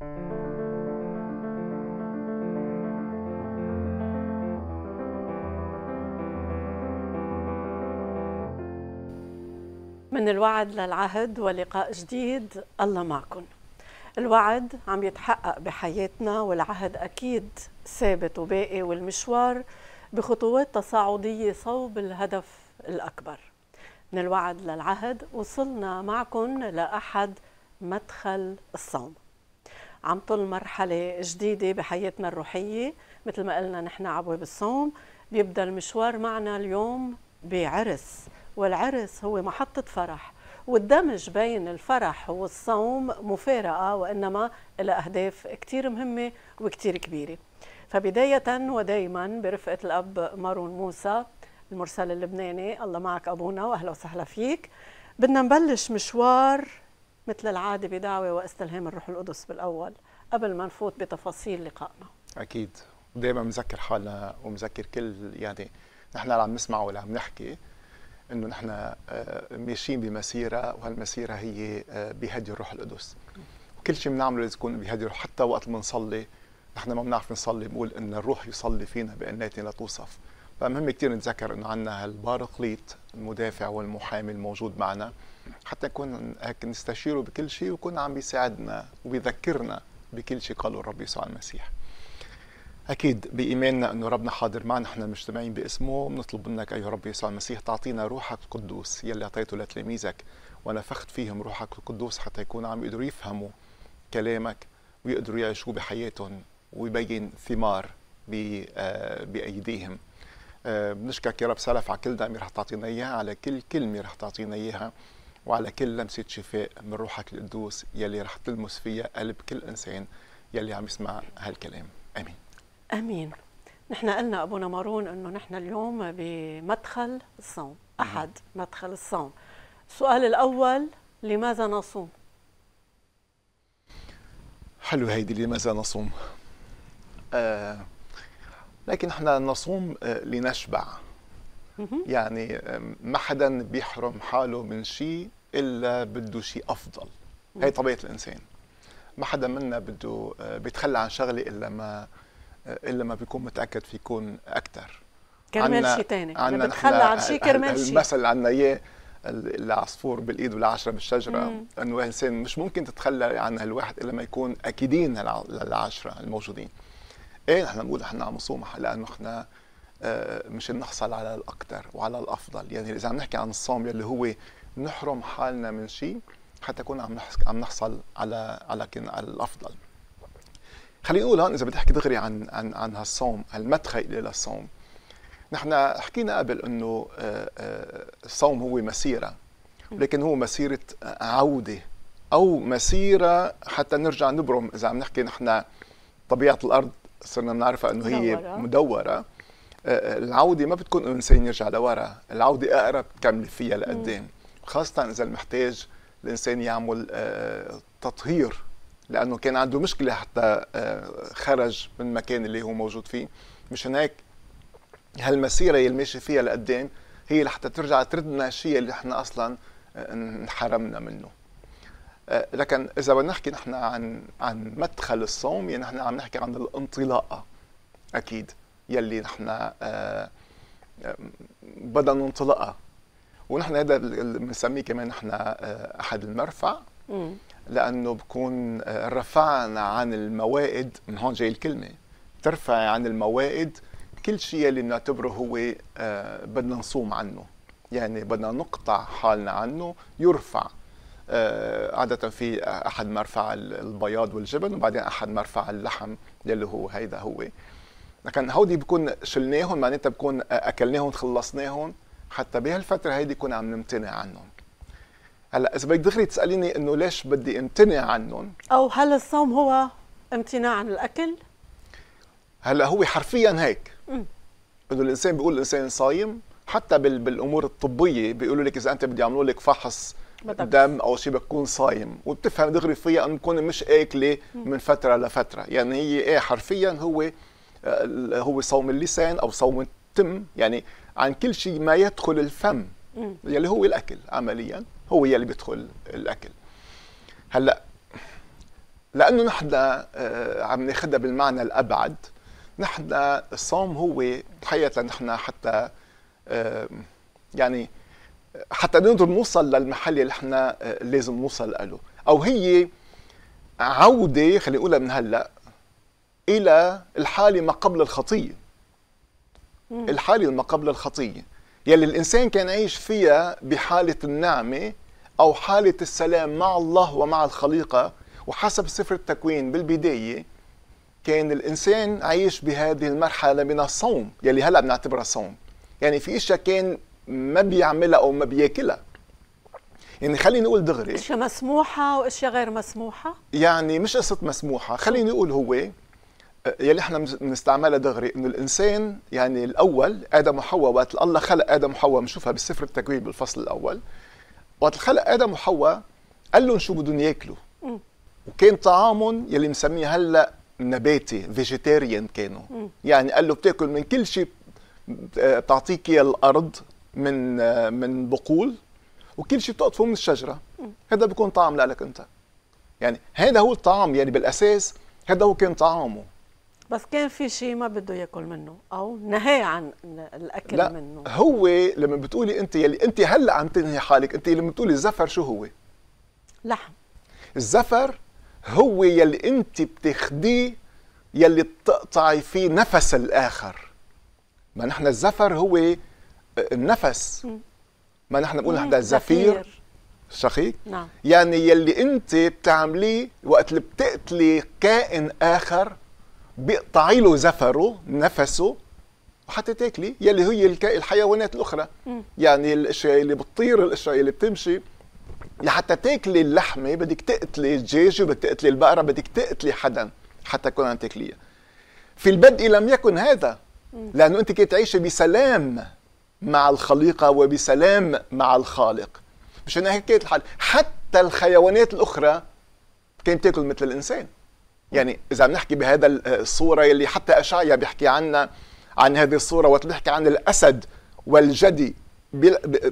من الوعد للعهد ولقاء جديد الله معكم الوعد عم يتحقق بحياتنا والعهد أكيد ثابت وباقي والمشوار بخطوات تصاعدية صوب الهدف الأكبر من الوعد للعهد وصلنا معكم لأحد مدخل الصوم عم طل مرحله جديده بحياتنا الروحيه مثل ما قلنا نحن عبواب الصوم بيبدا المشوار معنا اليوم بعرس والعرس هو محطه فرح والدمج بين الفرح والصوم مفارقه وانما إلى اهداف كثير مهمه وكثير كبيره فبدايه ودائما برفقه الاب مارون موسى المرسل اللبناني الله معك ابونا واهلا وسهلا فيك بدنا نبلش مشوار مثل العاده بدعوه واستلهام الروح القدس بالاول قبل ما نفوت بتفاصيل لقائنا اكيد ودائما بنذكر حالنا وبنذكر كل يعني نحن اللي عم نسمع ولا عم نحكي انه نحن آه، ماشيين بمسيره وهالمسيره هي آه، بهدي الروح القدس وكل شيء بنعمله لازم يكون بهدي الروح حتى وقت ما نصلي نحن ما بنعرف نصلي بنقول ان الروح يصلي فينا بان لا توصف فمهم كثير نتذكر انه عندنا هالبارقليط المدافع والمحامي الموجود معنا حتى نكون هيك نستشيره بكل شيء ويكون عم بيساعدنا وبيذكرنا بكل شيء قاله الرب يسوع المسيح أكيد بإيماننا أنه ربنا حاضر معنا نحن مجتمعين باسمه بنطلب منك أيها الرب يسوع المسيح تعطينا روحك القدوس يلي أعطيته لتلاميذك ونفخت فيهم روحك القدوس حتى يكونوا عم يقدروا يفهموا كلامك ويقدروا يعيشوه بحياتهم ويبين ثمار آه، بأيديهم آه، بنشكرك يا رب سلف على كل دعمة رح تعطينا إياها على كل كلمة رح تعطينا إياها وعلى كل لمسة شفاء من روحك القدوس يلي رح تلمس فيها قلب كل إنسان يلي عم يسمع هالكلام آمين آمين نحن قلنا أبونا مارون أنه نحن اليوم بمدخل الصوم أحد مدخل الصوم السؤال الأول لماذا نصوم؟ حلو هيدي لماذا نصوم؟ آه لكن احنا نصوم آه، لنشبع يعني ما حدا بيحرم حاله من شيء الا بده شيء افضل هي طبيعه الانسان ما حدا منا بده آه، بيتخلى عن شغله الا ما آه، الا ما بيكون متاكد في يكون اكثر كرمال شيء ثاني عنا بتخلى عن شيء كرمال شيء المثل اللي عندنا اياه العصفور بالايد والعشره بالشجره انه الانسان مش ممكن تتخلى عن هالواحد الا ما يكون اكيدين للعشره الموجودين ايه نحن بنقول نحن عم نصوم لانه نحن آه، مشان نحصل على الاكثر وعلى الافضل يعني اذا عم نحكي عن الصوم يلي هو نحرم حالنا من شيء حتى نكون عم عم نحصل على على الافضل خلينا نقول هون اذا بدي احكي دغري عن عن عن هالصوم هالمدخل الى الصوم نحن حكينا قبل انه آه، آه، الصوم هو مسيره لكن هو مسيره عوده او مسيره حتى نرجع نبرم اذا عم نحكي نحن طبيعه الارض صرنا بنعرفها انه هي مدوره آه، العوده ما بتكون انه الانسان يرجع لورا العوده اقرب تكمل فيها لقدام خاصه اذا المحتاج الانسان يعمل آه، تطهير لانه كان عنده مشكله حتى آه، خرج من المكان اللي هو موجود فيه مشان هيك هالمسيره اللي ماشي فيها لقدام هي لحتى ترجع تردنا الشيء اللي احنا اصلا آه، انحرمنا منه لكن اذا بدنا نحكي نحن عن عن مدخل الصوم يعني نحن عم نحكي عن الانطلاقه اكيد يلي نحن بدنا ننطلقها ونحن هذا بنسميه كمان نحن آه، احد المرفع لانه بكون آه، رفعنا عن الموائد من هون جاي الكلمه ترفع عن الموائد كل شيء اللي بنعتبره هو آه، بدنا نصوم عنه يعني بدنا نقطع حالنا عنه يرفع عادة في أحد مرفع البياض والجبن وبعدين أحد مرفع اللحم يلي هو هيدا هو لكن هودي بكون شلناهم معناتها بكون أكلناهم خلصناهم حتى بهالفتره هيدي كنا عم نمتنع عنهم هلا اذا بدك دغري تساليني انه ليش بدي امتنع عنهم او هل الصوم هو امتناع عن الاكل هلا هو حرفيا هيك انه الانسان بيقول الانسان صايم حتى بالامور الطبيه بيقولوا لك اذا انت بدي يعملوا لك فحص دم او شيء بتكون صايم وبتفهم دغري فيها انه بكون مش اكله من فتره لفتره يعني هي ايه حرفيا هو آه، هو صوم اللسان او صوم التم يعني عن كل شيء ما يدخل الفم يلي هو الاكل عمليا هو يلي بيدخل الاكل هلا لانه نحن آه، عم ناخذها بالمعنى الابعد نحن الصوم هو حقيقه نحن حتى آه، يعني حتى نقدر نوصل للمحل اللي احنا آه، لازم نوصل له او هي عوده خلينا نقولها من هلا الى الحاله ما قبل الخطيه الحالة ما قبل الخطية يلي الإنسان كان عايش فيها بحالة النعمة أو حالة السلام مع الله ومع الخليقة وحسب سفر التكوين بالبداية كان الإنسان عايش بهذه المرحلة من الصوم يلي هلأ بنعتبرها صوم يعني في إشياء كان ما بيعملها أو ما بياكلها يعني خليني نقول دغري اشياء مسموحه واشياء غير مسموحه يعني مش قصه مسموحه خليني اقول هو يلي احنا بنستعملها دغري انه الانسان يعني الاول ادم وحواء وقت الله خلق ادم وحواء بنشوفها بالسفر التكوين بالفصل الاول وقت خلق ادم وحواء قال لهم شو بدهم ياكلوا وكان طعامهم يلي مسميه هلا نباتي فيجيتيريان كانوا يعني قال له بتاكل من كل شيء آه، بتعطيك اياه الارض من آه، من بقول وكل شيء بتقطفه من الشجره هذا بيكون طعم لك انت يعني هذا هو الطعام يعني بالاساس هذا هو كان طعامه بس كان في شيء ما بده ياكل منه او نهاه عن الاكل لا منه هو لما بتقولي انت يلي انت هلا عم تنهي حالك انت لما بتقولي الزفر شو هو لحم الزفر هو يلي انت بتاخديه يلي بتقطعي فيه نفس الاخر ما نحن الزفر هو آه، النفس ما نحن بنقول هذا الزفير شقيق نعم يعني يلي انت بتعمليه وقت اللي بتقتلي كائن اخر بيقطعي له زفره نفسه وحتى تاكلي يلي هي الحيوانات الاخرى يعني الاشياء اللي بتطير الاشياء اللي بتمشي لحتى يعني تاكلي اللحمه بدك تقتلي الدجاج وبدك تقتلي البقره بدك تقتلي حدا حتى تكون عم تاكليها في البدء لم يكن هذا لانه انت كنت عايشه بسلام مع الخليقه وبسلام مع الخالق مشان هيك كانت الحال حتى الحيوانات الاخرى كانت تاكل مثل الانسان يعني اذا بنحكي بهذا الصوره يلي حتى اشعيا بيحكي عنا عن هذه الصوره وقت بيحكي عن الاسد والجدي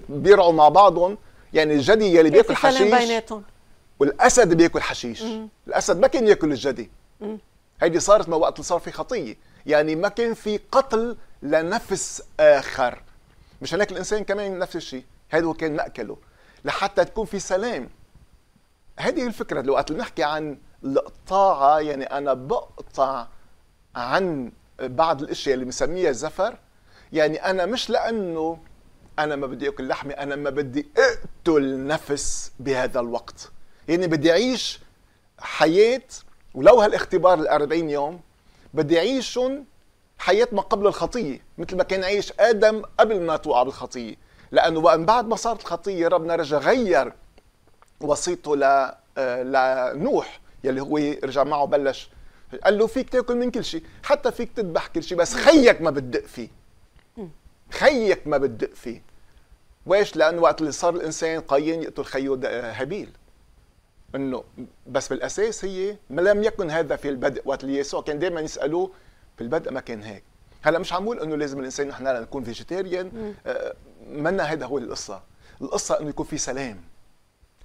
بيرعوا مع بعضهم يعني الجدي يلي بياكل حشيش بيناتهم والاسد بياكل حشيش الاسد ما كان ياكل الجدي هيدي صارت ما وقت صار في خطيه يعني ما كان في قتل لنفس اخر مش هناك الانسان كمان نفس الشيء هذا كان ماكله لحتى تكون في سلام هذه الفكره لو وقت بنحكي عن القطاعه يعني انا بقطع عن بعض الاشياء اللي بنسميها زفر يعني انا مش لانه انا ما بدي اكل لحمه انا ما بدي اقتل نفس بهذا الوقت يعني بدي اعيش حياه ولو هالاختبار ال40 يوم بدي اعيشهم حياه ما قبل الخطيه مثل ما كان عايش ادم قبل ما توقع بالخطيه لانه وان بعد ما صارت الخطيه ربنا رجع غير وصيته آه، لنوح يلي هو رجع معه بلش قال له فيك تاكل من كل شيء حتى فيك تذبح كل شيء بس خيك ما بتدق فيه خيك ما بتدق فيه وايش لان وقت اللي صار الانسان قايين يقتل خيه هابيل انه بس بالاساس هي ما لم يكن هذا في البدء وقت اللي يسوع كان دائما يسالوه في البدء ما كان هيك هلا مش عم بقول انه لازم الانسان نحن نكون فيجيتيريان آه، منا هذا هو القصه القصه انه يكون في سلام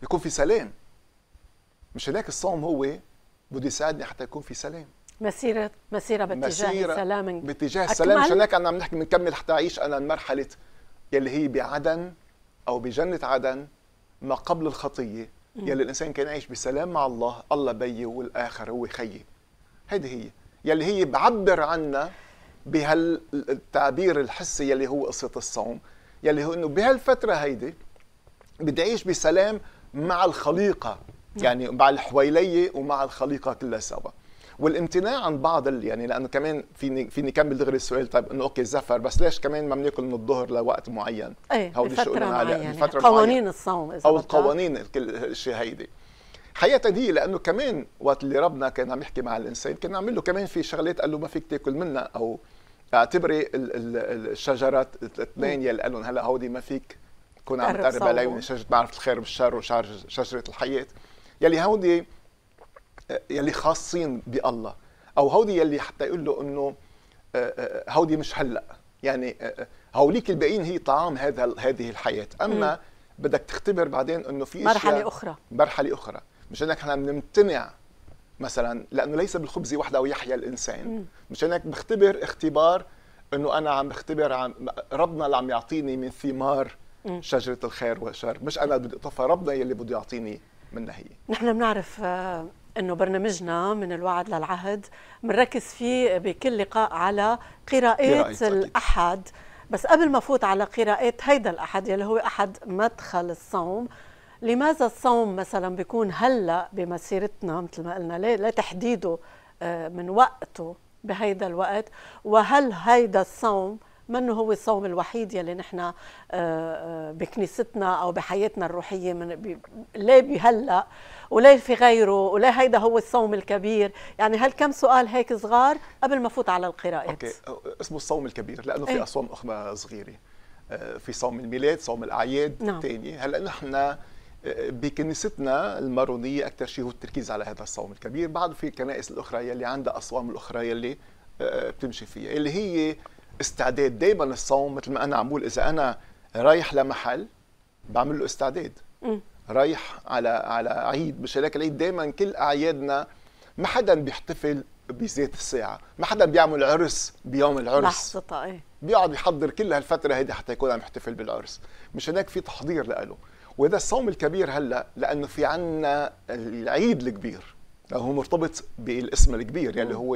يكون في سلام مش هيك الصوم هو بده يساعدني حتى يكون في سلام مسيرة مسيرة باتجاه مسيرة السلام باتجاه السلام مشان هيك انا عم نحكي بنكمل حتى اعيش انا مرحلة يلي هي بعدن او بجنة عدن ما قبل الخطية يلي الانسان كان يعيش بسلام مع الله الله بيي والاخر هو خيي هيدي هي يلي هي بعبر عنا بهالتعبير الحسي يلي هو قصة الصوم يلي هو انه بهالفترة هيدي بدي اعيش بسلام مع الخليقة نعم. يعني مع الحويليه ومع الخليقه كلها سوا والامتناع عن بعض اللي يعني لانه كمان فيني فيني كمل دغري السؤال طيب انه اوكي زفر بس ليش كمان ما بناكل من الظهر لوقت معين؟ ايه هودي شو قلنا عليه يعني فتره قوانين الصوم اذا او القوانين كل الشيء هيدي حقيقة هي لأنه كمان وقت اللي ربنا كان عم يحكي مع الإنسان كان عم له كمان في شغلات قال له ما فيك تاكل منها أو اعتبري الشجرات الثمانية اللي قال لهم هلا هودي ما فيك تكون عم تقرب علي من شجرة معرفة الخير والشر وشجرة الحياة يلي هودي يلي خاصين بالله او هودي يلي حتى يقول له انه آه، آه، هودي مش هلا يعني آه، هوليك الباقيين هي طعام هذا هذه الحياه اما بدك تختبر بعدين انه في مرحله اخرى مرحله اخرى مش انك احنا بنمتنع مثلا لانه ليس بالخبز وحده ويحيى الانسان مش انك بختبر اختبار انه انا عم بختبر عم ربنا اللي عم يعطيني من ثمار شجره الخير والشر مش انا بدي اطفى ربنا يلي بده يعطيني من لهي نحن بنعرف آه، انه برنامجنا من الوعد للعهد بنركز فيه بكل لقاء على قراءات الاحد بس قبل ما فوت على قراءات هيدا الاحد يلي هو احد مدخل الصوم لماذا الصوم مثلا بيكون هلا بمسيرتنا مثل ما قلنا ليه لا تحديده آه، من وقته بهيدا الوقت وهل هيدا الصوم منه هو الصوم الوحيد يلي نحن آه، آه، بكنيستنا او بحياتنا الروحيه من ليه بهلا وليه في غيره ولا هيدا هو الصوم الكبير يعني هالكم سؤال هيك صغار قبل ما فوت على القراءات اوكي اسمه الصوم الكبير لانه في إيه. اصوام اخرى صغيره آه، في صوم الميلاد صوم الاعياد نعم. تاني هلا نحن بكنيستنا المارونيه اكثر شيء هو التركيز على هذا الصوم الكبير بعده في الكنائس الاخرى يلي عندها اصوام الاخرى يلي بتمشي فيها اللي هي استعداد دائما الصوم مثل ما انا عم بقول اذا انا رايح لمحل بعمل له استعداد م. رايح على على عيد مش هيك العيد دائما كل اعيادنا ما حدا بيحتفل بذات الساعة ما حدا بيعمل عرس بيوم العرس لحظتها ايه طيب. بيقعد يحضر كل هالفترة هيدي حتى يكون عم يحتفل بالعرس مش هناك في تحضير لإله وهذا الصوم الكبير هلا لأنه في عنا العيد الكبير هو مرتبط بالاسم الكبير يعني هو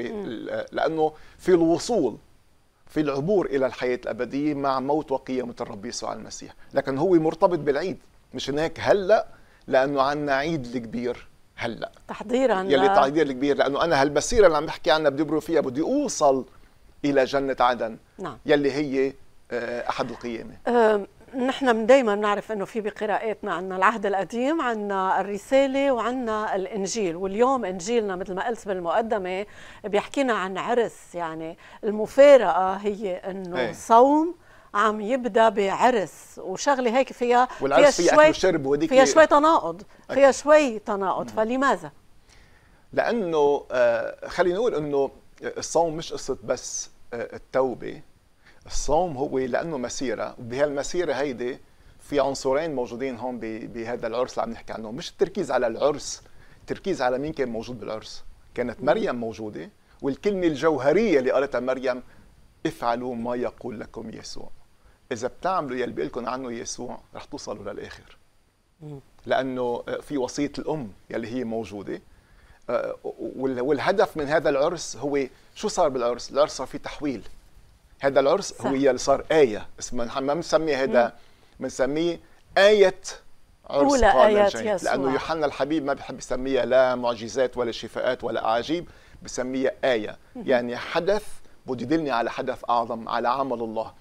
لأنه في الوصول في العبور إلى الحياة الأبدية مع موت وقيامة الرب يسوع المسيح لكن هو مرتبط بالعيد مش هناك هلأ لأنه عنا عيد الكبير هلأ تحضيرا يلي تحضير الكبير لأنه أنا هالمسيرة اللي عم بحكي عنها بدبروا فيها بدي أوصل إلى جنة عدن نعم. يلي هي آه، أحد القيامة نحن دائما بنعرف انه في بقراءاتنا عندنا العهد القديم عندنا الرساله وعندنا الانجيل واليوم انجيلنا مثل ما قلت بالمقدمه بيحكينا عن عرس يعني المفارقه هي انه هي. إيه. صوم عم يبدا بعرس وشغله هيك فيها والعرس فيها شوي شرب وهديك فيها شوي تناقض فيها شوي تناقض فلماذا لانه آه، خلينا نقول انه الصوم مش قصه بس آه، التوبه الصوم هو لانه مسيره وبهالمسيره هيدي في عنصرين موجودين هون بهذا العرس اللي عم نحكي عنه مش التركيز على العرس التركيز على مين كان موجود بالعرس كانت مريم موجوده والكلمه الجوهريه اللي قالتها مريم افعلوا ما يقول لكم يسوع اذا بتعملوا يلي بيقول لكم عنه يسوع رح توصلوا للاخر لانه آه، في وصيه الام يلي هي موجوده آه، والهدف من هذا العرس هو شو صار بالعرس العرس صار في تحويل هذا العرس صح. هو صار آية اسمها ما بنسمي هذا بنسميه آية عرس أولى آيات يسوع لأنه يوحنا الحبيب ما بيحب يسميها لا معجزات ولا شفاءات ولا أعاجيب بسميها آية يعني حدث بده يدلني على حدث أعظم على عمل الله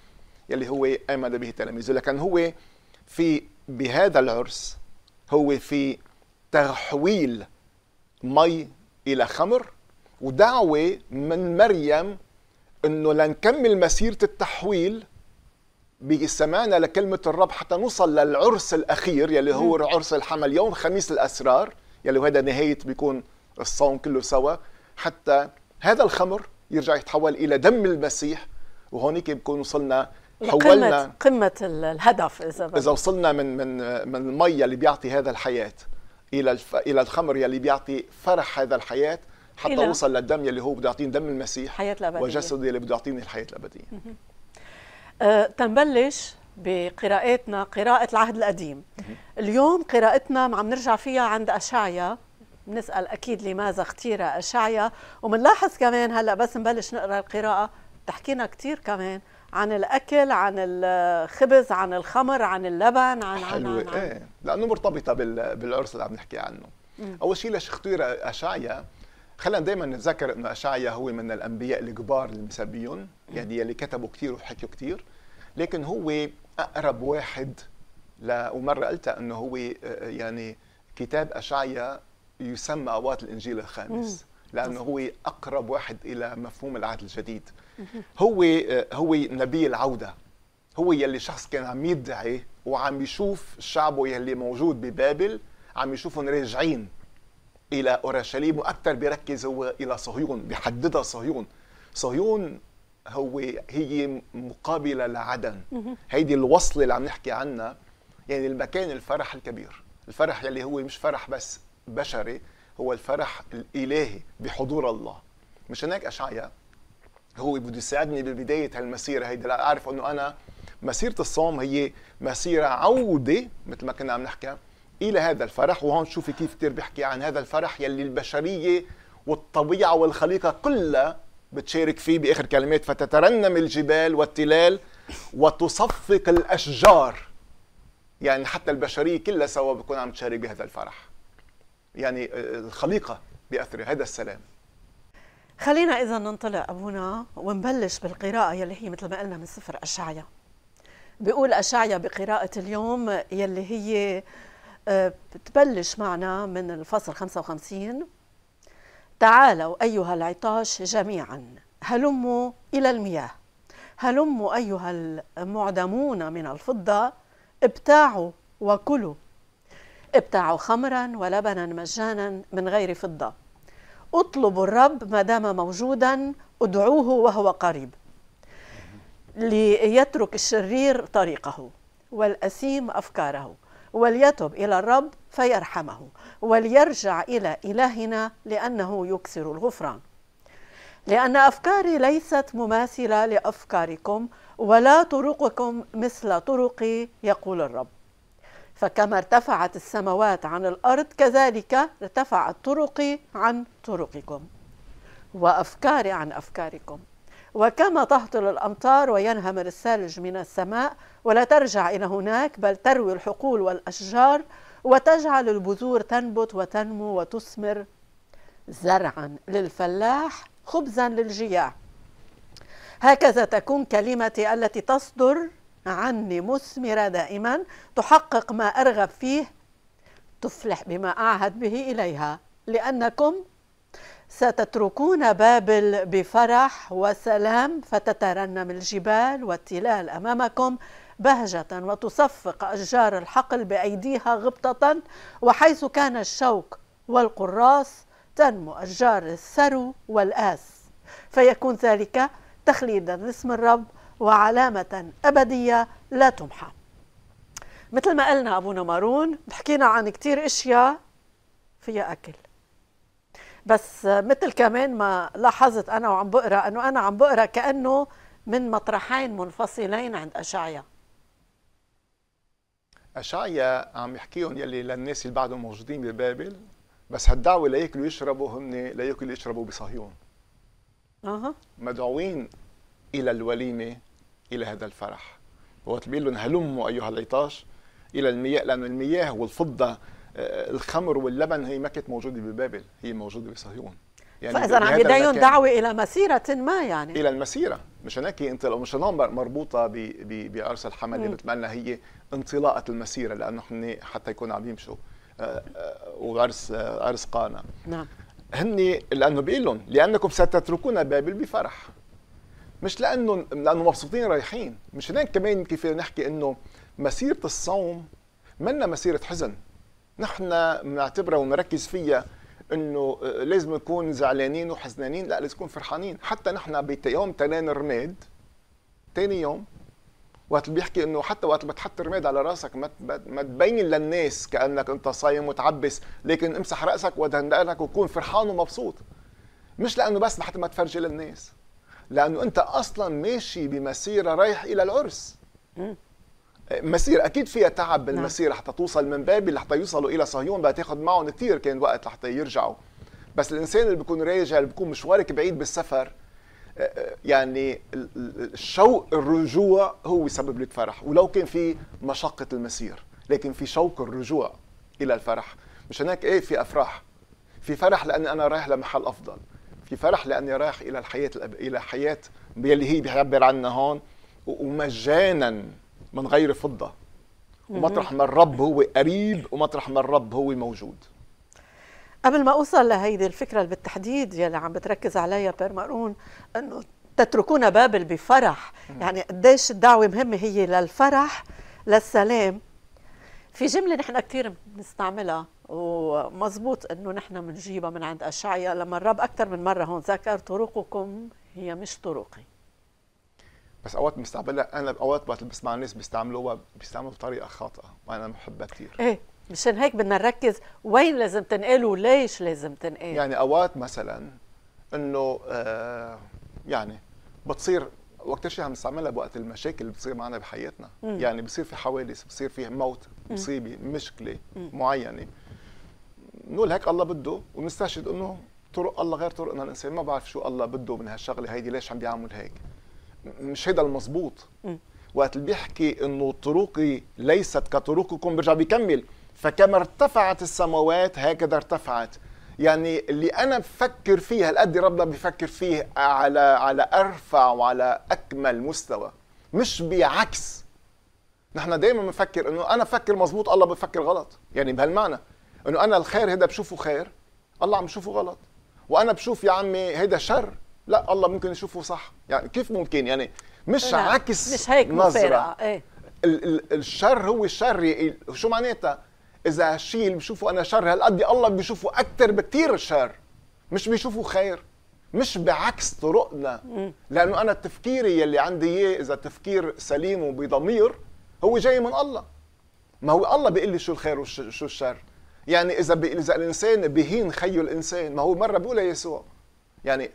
يلي هو آمن به تلاميذه لكن هو في بهذا العرس هو في تحويل مي إلى خمر ودعوة من مريم انه لنكمل مسيره التحويل بسمعنا لكلمة الرب حتى نوصل للعرس الأخير يلي هو عرس الحمل يوم خميس الأسرار يلي وهذا نهاية بيكون الصوم كله سوا حتى هذا الخمر يرجع يتحول إلى دم المسيح وهونيك بكون وصلنا حولنا قمة الهدف إذا إذا وصلنا من من من المي اللي بيعطي هذا الحياة إلى إلى الخمر يلي بيعطي فرح هذا الحياة حتى إلا. اوصل للدم يلي هو بده يعطيني دم المسيح حياه الابديه وجسدي اللي بده يعطيني الحياه الابديه أه، تنبلش بقراءاتنا قراءة العهد القديم اليوم قراءتنا عم نرجع فيها عند أشعيا بنسأل أكيد لماذا اختير أشعيا ومنلاحظ كمان هلأ بس نبلش نقرأ القراءة تحكينا كتير كمان عن الأكل عن الخبز عن الخمر عن اللبن عن حلوة عن, عن, عن. إيه لأنه مرتبطة بالعرس اللي عم نحكي عنه مم. أول شيء ليش اختير أشعيا خلينا دائما نتذكر انه اشعيا هو من الانبياء الكبار يعني اللي بنسميهم يعني يلي كتبوا كثير وحكوا كثير لكن هو اقرب واحد ل ومره قلتها انه هو آه، يعني كتاب اشعيا يسمى اوقات الانجيل الخامس لانه هو اقرب واحد الى مفهوم العهد الجديد هو آه، هو نبي العوده هو يلي شخص كان عم يدعي وعم يشوف شعبه يلي موجود ببابل عم يشوفهم راجعين الى اورشليم واكثر بيركز هو الى صهيون بيحددها صهيون صهيون هو هي مقابله لعدن هيدي الوصله اللي عم نحكي عنها يعني المكان الفرح الكبير الفرح يلي هو مش فرح بس بشري هو الفرح الالهي بحضور الله مشان هيك اشعيا هو بده يساعدني ببدايه هالمسيره هيدي لاعرف انه انا مسيره الصوم هي مسيره عوده مثل ما كنا عم نحكي الى هذا الفرح وهون شوفي كيف كثير بيحكي عن هذا الفرح يلي البشريه والطبيعه والخليقه كلها بتشارك فيه باخر كلمات فتترنم الجبال والتلال وتصفق الاشجار يعني حتى البشريه كلها سوا بتكون عم تشارك بهذا الفرح يعني آه، الخليقه باثر هذا السلام خلينا اذا ننطلق ابونا ونبلش بالقراءه يلي هي مثل ما قلنا من سفر اشعيا بيقول اشعيا بقراءه اليوم يلي هي بتبلش معنا من الفصل 55 تعالوا أيها العطاش جميعا هلموا إلى المياه هلموا أيها المعدمون من الفضة ابتاعوا وكلوا ابتاعوا خمرا ولبنا مجانا من غير فضة اطلبوا الرب ما دام موجودا ادعوه وهو قريب ليترك الشرير طريقه والأسيم أفكاره وليتب إلى الرب فيرحمه وليرجع إلى إلهنا لأنه يكثر الغفران لأن أفكاري ليست مماثلة لأفكاركم ولا طرقكم مثل طرقي يقول الرب فكما ارتفعت السماوات عن الأرض كذلك ارتفعت طرقي عن طرقكم وأفكاري عن أفكاركم وكما تهطل الأمطار وينهمر الثلج من السماء ولا ترجع إلى هناك بل تروي الحقول والأشجار وتجعل البذور تنبت وتنمو وتثمر زرعا للفلاح خبزا للجياع هكذا تكون كلمتي التي تصدر عني مثمرة دائما تحقق ما أرغب فيه تفلح بما أعهد به إليها لأنكم ستتركون بابل بفرح وسلام فتترنم الجبال والتلال امامكم بهجة وتصفق أشجار الحقل بأيديها غبطة وحيث كان الشوك والقراص تنمو أشجار السرو والآس فيكون ذلك تخليدا لاسم الرب وعلامة أبدية لا تمحى مثل ما قلنا أبونا مارون حكينا عن كتير إشياء فيها أكل بس مثل كمان ما لاحظت انا وعم بقرا انه انا عم بقرا كانه من مطرحين منفصلين عند اشعيا اشعيا عم يحكيهم يلي للناس اللي بعدهم موجودين ببابل بس هالدعوه لياكلوا يشربوا لا لياكلوا يشربوا بصهيون اها مدعوين الى الوليمه الى هذا الفرح وقت بيقول لهم هلموا ايها الايطاش الى المياه لانه المياه والفضه آه، الخمر واللبن هي ما كانت موجوده ببابل هي موجوده بصهيون يعني فاذا عم يدين دعوه الى مسيره ما يعني الى المسيره مشان هيك انت لو مش مربوطه بارسل حمله بتمنى هي انطلاقه المسيره لانه هن حتى يكونوا عم يمشوا آه، آه، وعرس عرس قانا نعم هن لانه بيقول لهم لانكم ستتركون بابل بفرح مش لانه لانه مبسوطين رايحين مش هيك كمان كيف نحكي انه مسيره الصوم منا مسيره حزن نحن بنعتبرها ونركز فيها انه آه، لازم نكون زعلانين وحزنانين لا لازم نكون فرحانين حتى نحن بيوم تنين رماد ثاني يوم وقت بيحكي انه حتى وقت بتحط رماد على راسك ما ما تبين للناس كانك انت صايم وتعبس لكن امسح راسك ودهندقلك وكون فرحان ومبسوط مش لانه بس حتى ما تفرجي للناس لانه انت اصلا ماشي بمسيره رايح الى العرس مسير اكيد فيها تعب نعم. بالمسير نعم. حتى توصل من بابي لحتى يوصلوا الى صهيون بقى تاخذ معهم كثير كان وقت لحتى يرجعوا بس الانسان اللي بيكون راجع اللي بيكون مشوارك بعيد بالسفر آه، آه، يعني الشوق الرجوع هو سبب لك فرح ولو كان في مشقه المسير لكن في شوق الرجوع الى الفرح مشان هيك ايه في افراح في فرح لاني انا رايح لمحل افضل في فرح لاني رايح الى الحياه الى حياه يلي هي بيعبر عنها هون ومجانا من غير فضه ومطرح ما الرب هو قريب ومطرح ما الرب هو موجود قبل ما اوصل لهيدي الفكره بالتحديد يلي عم بتركز عليها بير مارون انه تتركون بابل بفرح يعني قديش الدعوه مهمه هي للفرح للسلام في جمله نحن كثير بنستعملها ومظبوط انه نحن بنجيبها من عند اشعيا لما الرب اكثر من مره هون ذكر طرقكم هي مش طرقي بس اوقات بنستعملها انا اوقات وقت بسمع الناس بيستعملوها بيستعملوها بطريقه خاطئه وانا بحبها كثير ايه مشان هيك بدنا نركز وين لازم تنقل وليش لازم تنقل يعني اوقات مثلا انه آه يعني بتصير وقت شيء عم نستعملها بوقت المشاكل اللي بتصير معنا بحياتنا مم. يعني بصير في حوادث بصير في موت مصيبه مشكله مم. معينه نقول هيك الله بده ونستشهد انه طرق الله غير طرقنا الانسان ما بعرف شو الله بده من هالشغله هيدي ليش عم بيعمل هيك مش هيدا المظبوط وقت اللي بيحكي انه طرقي ليست كطرقكم برجع بيكمل فكما ارتفعت السماوات هكذا ارتفعت يعني اللي انا بفكر فيه هالقد ربنا بفكر فيه على على ارفع وعلى اكمل مستوى مش بعكس نحن دائما بنفكر انه انا بفكر مزبوط الله بفكر غلط يعني بهالمعنى انه انا الخير هذا بشوفه خير الله عم بشوفه غلط وانا بشوف يا عمي هيدا شر لا الله ممكن يشوفه صح يعني كيف ممكن يعني مش لا. نعم. عكس مش هيك نظرة مفارقة. ايه ال ال الشر هو الشر شو معناتها اذا الشيء اللي بشوفه انا شر هالقد الله بيشوفه اكثر بكثير الشر مش بيشوفه خير مش بعكس طرقنا لانه انا تفكيري يلي عندي اياه اذا تفكير سليم وبضمير هو جاي من الله ما هو الله بيقول لي شو الخير وشو الشر يعني اذا اذا الانسان بهين خيو الانسان ما هو مره بيقول يسوع يعني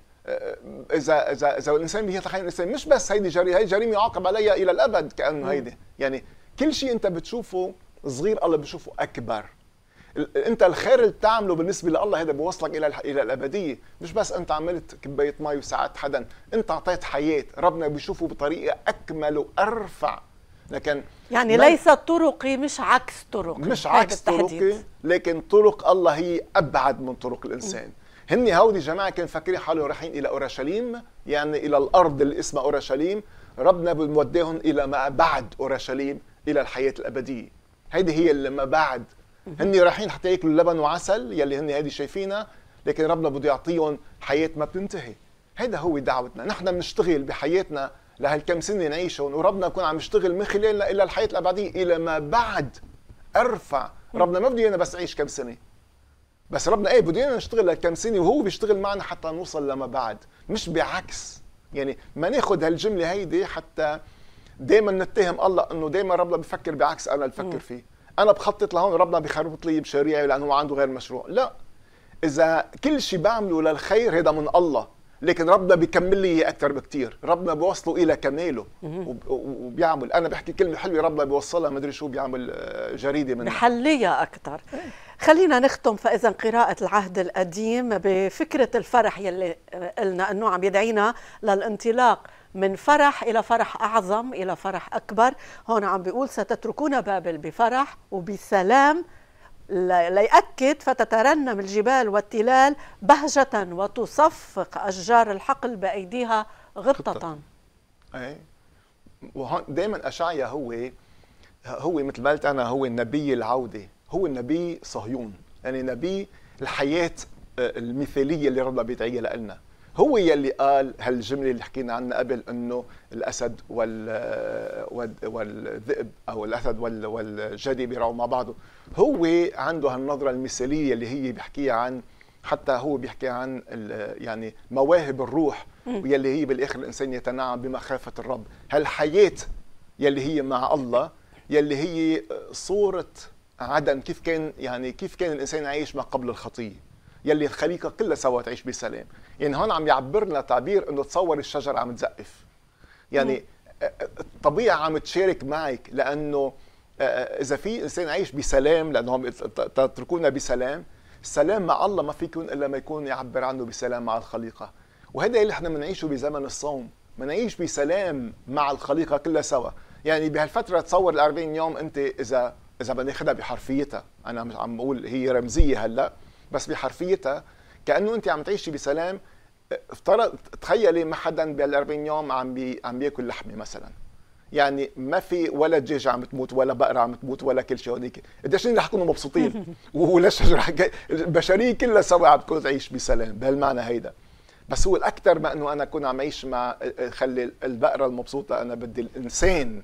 اذا اذا اذا الانسان به يتخيل الانسان مش بس هيدي جريمه هي جريمه يعاقب عليها الى الابد كانه هيدي يعني كل شيء انت بتشوفه صغير الله بشوفه اكبر انت الخير اللي بتعمله بالنسبه لله هذا بوصلك الى الى الابديه مش بس انت عملت كبايه مي وساعدت حدا انت اعطيت حياه ربنا بيشوفه بطريقه اكمل وارفع لكن يعني ليس طرقي مش عكس طرقي مش عكس طرقي لكن طرق الله هي ابعد من طرق الانسان هن هودي جماعة كان فاكرين حالهم رايحين إلى أورشليم يعني إلى الأرض اللي اسمها أورشليم ربنا بنوديهم إلى ما بعد أورشليم إلى الحياة الأبدية هيدي هي اللي ما بعد هن رايحين حتى ياكلوا لبن وعسل يلي هن هيدي شايفينها لكن ربنا بده يعطيهم حياة ما بتنتهي هذا هو دعوتنا نحن بنشتغل بحياتنا لهالكم سنة نعيشهم وربنا بكون عم يشتغل من خلالنا إلى الحياة الأبدية إلى ما بعد أرفع ربنا ما بده إيانا بس أعيش كم سنة بس ربنا ايه بدينا نشتغل لكم سنه وهو بيشتغل معنا حتى نوصل لما بعد مش بعكس يعني ما ناخذ هالجمله هيدي حتى دائما نتهم الله انه دائما ربنا بفكر بعكس انا اللي بفكر فيه انا بخطط لهون ربنا بخربط لي مشاريعي لانه هو عنده غير مشروع لا اذا كل شيء بعمله للخير هذا من الله لكن ربنا بيكمل لي اياه اكثر بكثير ربنا بيوصله الى كماله وبيعمل انا بحكي كلمه حلوه ربنا بيوصلها مدري شو بيعمل آه، جريده من محليه اكثر خلينا نختم فاذا قراءه العهد القديم بفكره الفرح يلي آه، قلنا انه عم يدعينا للانطلاق من فرح إلى فرح أعظم إلى فرح أكبر هون عم بيقول ستتركون بابل بفرح وبسلام ليأكد فتترنم الجبال والتلال بهجة وتصفق أشجار الحقل بأيديها غبطة أي وهون دائما أشعيا هو هو مثل ما قلت أنا هو النبي العودة هو النبي صهيون يعني نبي الحياة آه، المثالية اللي ربنا بيدعيها لنا هو يلي قال هالجمله اللي حكينا عنها قبل انه الاسد وال والذئب او الاسد والجدي بيرعوا مع بعضه هو عنده هالنظره المثاليه اللي هي بيحكيها عن حتى هو بيحكي عن يعني مواهب الروح واللي هي بالاخر الانسان يتنعم بمخافه الرب هالحياه يلي هي مع الله يلي هي صوره عدن كيف كان يعني كيف كان الانسان عايش ما قبل الخطيه يلي الخليقه كلها سوا تعيش بسلام يعني هون عم يعبرنا تعبير انه تصور الشجره عم تزقف يعني الطبيعه آه، آه، عم تشارك معك لانه آه، اذا في انسان عايش بسلام لانهم تتركونا بسلام السلام مع الله ما فيكم الا ما يكون يعبر عنه بسلام مع الخليقه وهذا اللي احنا بنعيشه بزمن الصوم بنعيش بسلام مع الخليقه كلها سوا يعني بهالفتره تصور ال 40 يوم انت اذا اذا بناخذها بحرفيتها انا عم بقول هي رمزيه هلا بس بحرفيتها كانه انت عم تعيشي بسلام افترض تخيلي ما حدا بال 40 يوم عم بي عم بياكل لحمه مثلا يعني ما في ولا دجاجة عم تموت ولا بقرة عم تموت ولا كل شيء هذيك قديش رح يكونوا مبسوطين ولا شجرة البشرية كلها سوا عم تكون تعيش بسلام بهالمعنى هيدا بس هو الأكثر ما أنه أنا أكون عم أعيش مع خلي البقرة المبسوطة أنا بدي الإنسان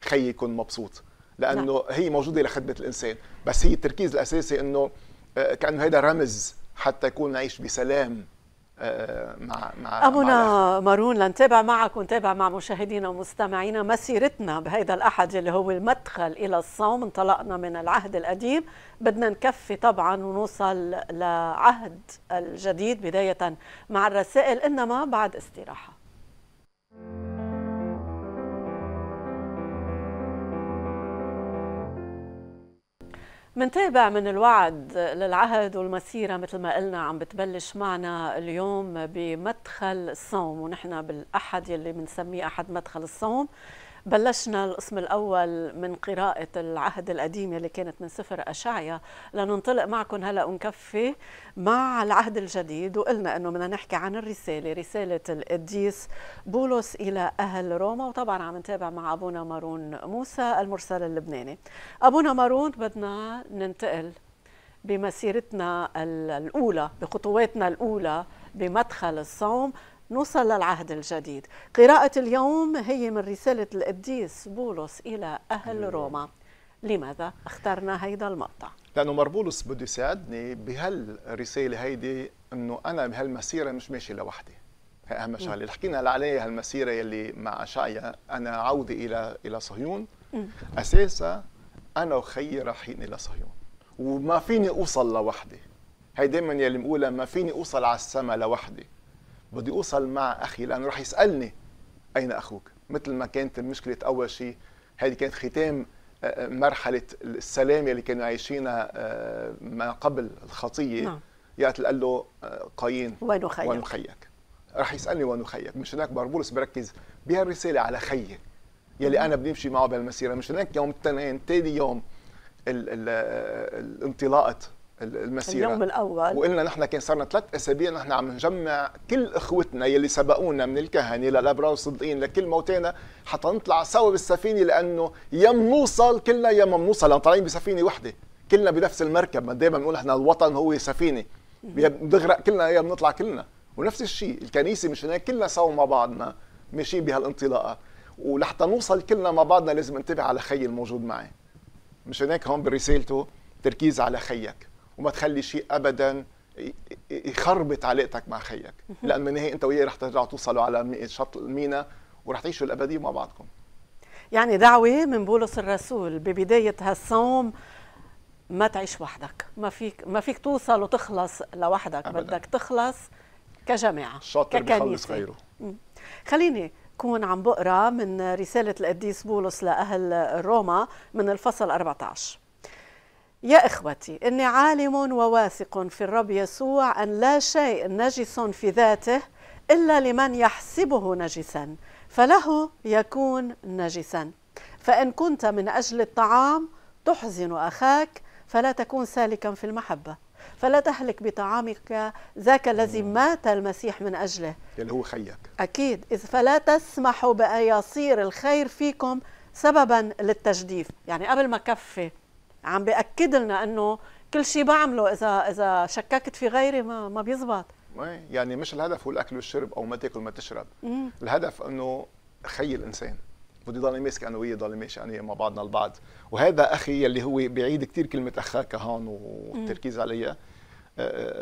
خي يكون مبسوط لأنه لا. نعم. هي موجودة لخدمة الإنسان بس هي التركيز الأساسي أنه آه، كأنه هيدا رمز حتى يكون نعيش بسلام آه، مع مع أبونا مارون لنتابع معك ونتابع مع مشاهدينا ومستمعينا مسيرتنا بهذا الأحد اللي هو المدخل إلى الصوم انطلقنا من العهد القديم بدنا نكفي طبعا ونوصل لعهد الجديد بداية مع الرسائل إنما بعد استراحة منتابع من الوعد للعهد والمسيرة مثل ما قلنا عم بتبلش معنا اليوم بمدخل الصوم ونحن بالأحد يلي بنسميه أحد مدخل الصوم بلشنا القسم الأول من قراءة العهد القديم اللي كانت من سفر أشعيا لننطلق معكم هلأ ونكفي مع العهد الجديد وقلنا أنه بدنا نحكي عن الرسالة رسالة القديس بولس إلى أهل روما وطبعا عم نتابع مع أبونا مارون موسى المرسل اللبناني أبونا مارون بدنا ننتقل بمسيرتنا الأولى بخطواتنا الأولى بمدخل الصوم نوصل للعهد الجديد قراءة اليوم هي من رسالة القديس بولس إلى أهل روما لماذا اخترنا هيدا المقطع؟ لأنه مربولس بده يساعدني بهالرسالة هيدي أنه أنا بهالمسيرة مش ماشي لوحدي هي أهم شغلة اللي حكينا عليها هالمسيرة يلي مع شعيا أنا عودة إلى إلى صهيون أساسا أنا وخيي رايحين إلى صهيون وما فيني أوصل لوحدي هي دايما يلي بقولها ما فيني أوصل على السما لوحدي بدي اوصل مع اخي لانه رح يسالني اين اخوك مثل ما كانت المشكله اول شيء هذه كانت ختام آه، آه، مرحله السلام اللي كانوا عايشينها آه، ما قبل الخطيه نعم. قال له قايين وين خيك وين خيك رح يسالني وين خيك مش هناك بربولس بركز بهالرساله على خيي يلي انا بدي امشي معه بهالمسيره مش هناك يوم الاثنين ثاني يوم الانطلاقه المسيره اليوم الاول وقلنا نحن كان صارنا ثلاث اسابيع نحن عم نجمع كل اخوتنا يلي سبقونا من الكهنه للابرار والصدقين لكل موتانا حتى نطلع سوا بالسفينه لانه يا بنوصل كلنا يا ما بنوصل لان طالعين بسفينه وحده كلنا بنفس المركب ما دائما بنقول احنا الوطن هو سفينه بنغرق كلنا يا بنطلع كلنا ونفس الشيء الكنيسه مش هناك كلنا سوا مع بعضنا ماشيين بهالانطلاقه ولحتى نوصل كلنا مع بعضنا لازم انتبه على خي الموجود معي مش هناك هون برسالته تركيز على خيك وما تخلي شيء ابدا يخربط علاقتك مع خيك لان بالنهايه انت وياه رح ترجعوا توصلوا على شط المينا ورح تعيشوا الابديه مع بعضكم يعني دعوه من بولس الرسول ببدايه هالصوم ما تعيش وحدك ما فيك ما فيك توصل وتخلص لوحدك أبداً. بدك تخلص كجماعه شاطر بخلص غيره خليني كون عم بقرا من رساله القديس بولس لاهل روما من الفصل 14 يا إخوتي إني عالم وواثق في الرب يسوع أن لا شيء نجس في ذاته إلا لمن يحسبه نجسا فله يكون نجسا فإن كنت من أجل الطعام تحزن أخاك فلا تكون سالكا في المحبة فلا تهلك بطعامك ذاك الذي نعم. مات المسيح من أجله اللي هو خيك أكيد إذ فلا تسمحوا بأن يصير الخير فيكم سببا للتجديف يعني قبل ما كفي عم بأكد لنا انه كل شيء بعمله اذا اذا شككت في غيري ما ما بيزبط يعني مش الهدف هو الاكل والشرب او ما تاكل ما تشرب مم. الهدف انه خي الانسان بدي ضلني ماسك انا وياه ضلني ماشي انا مع بعضنا البعض وهذا اخي يلي هو بعيد كثير كلمه اخاك هون والتركيز عليها آه،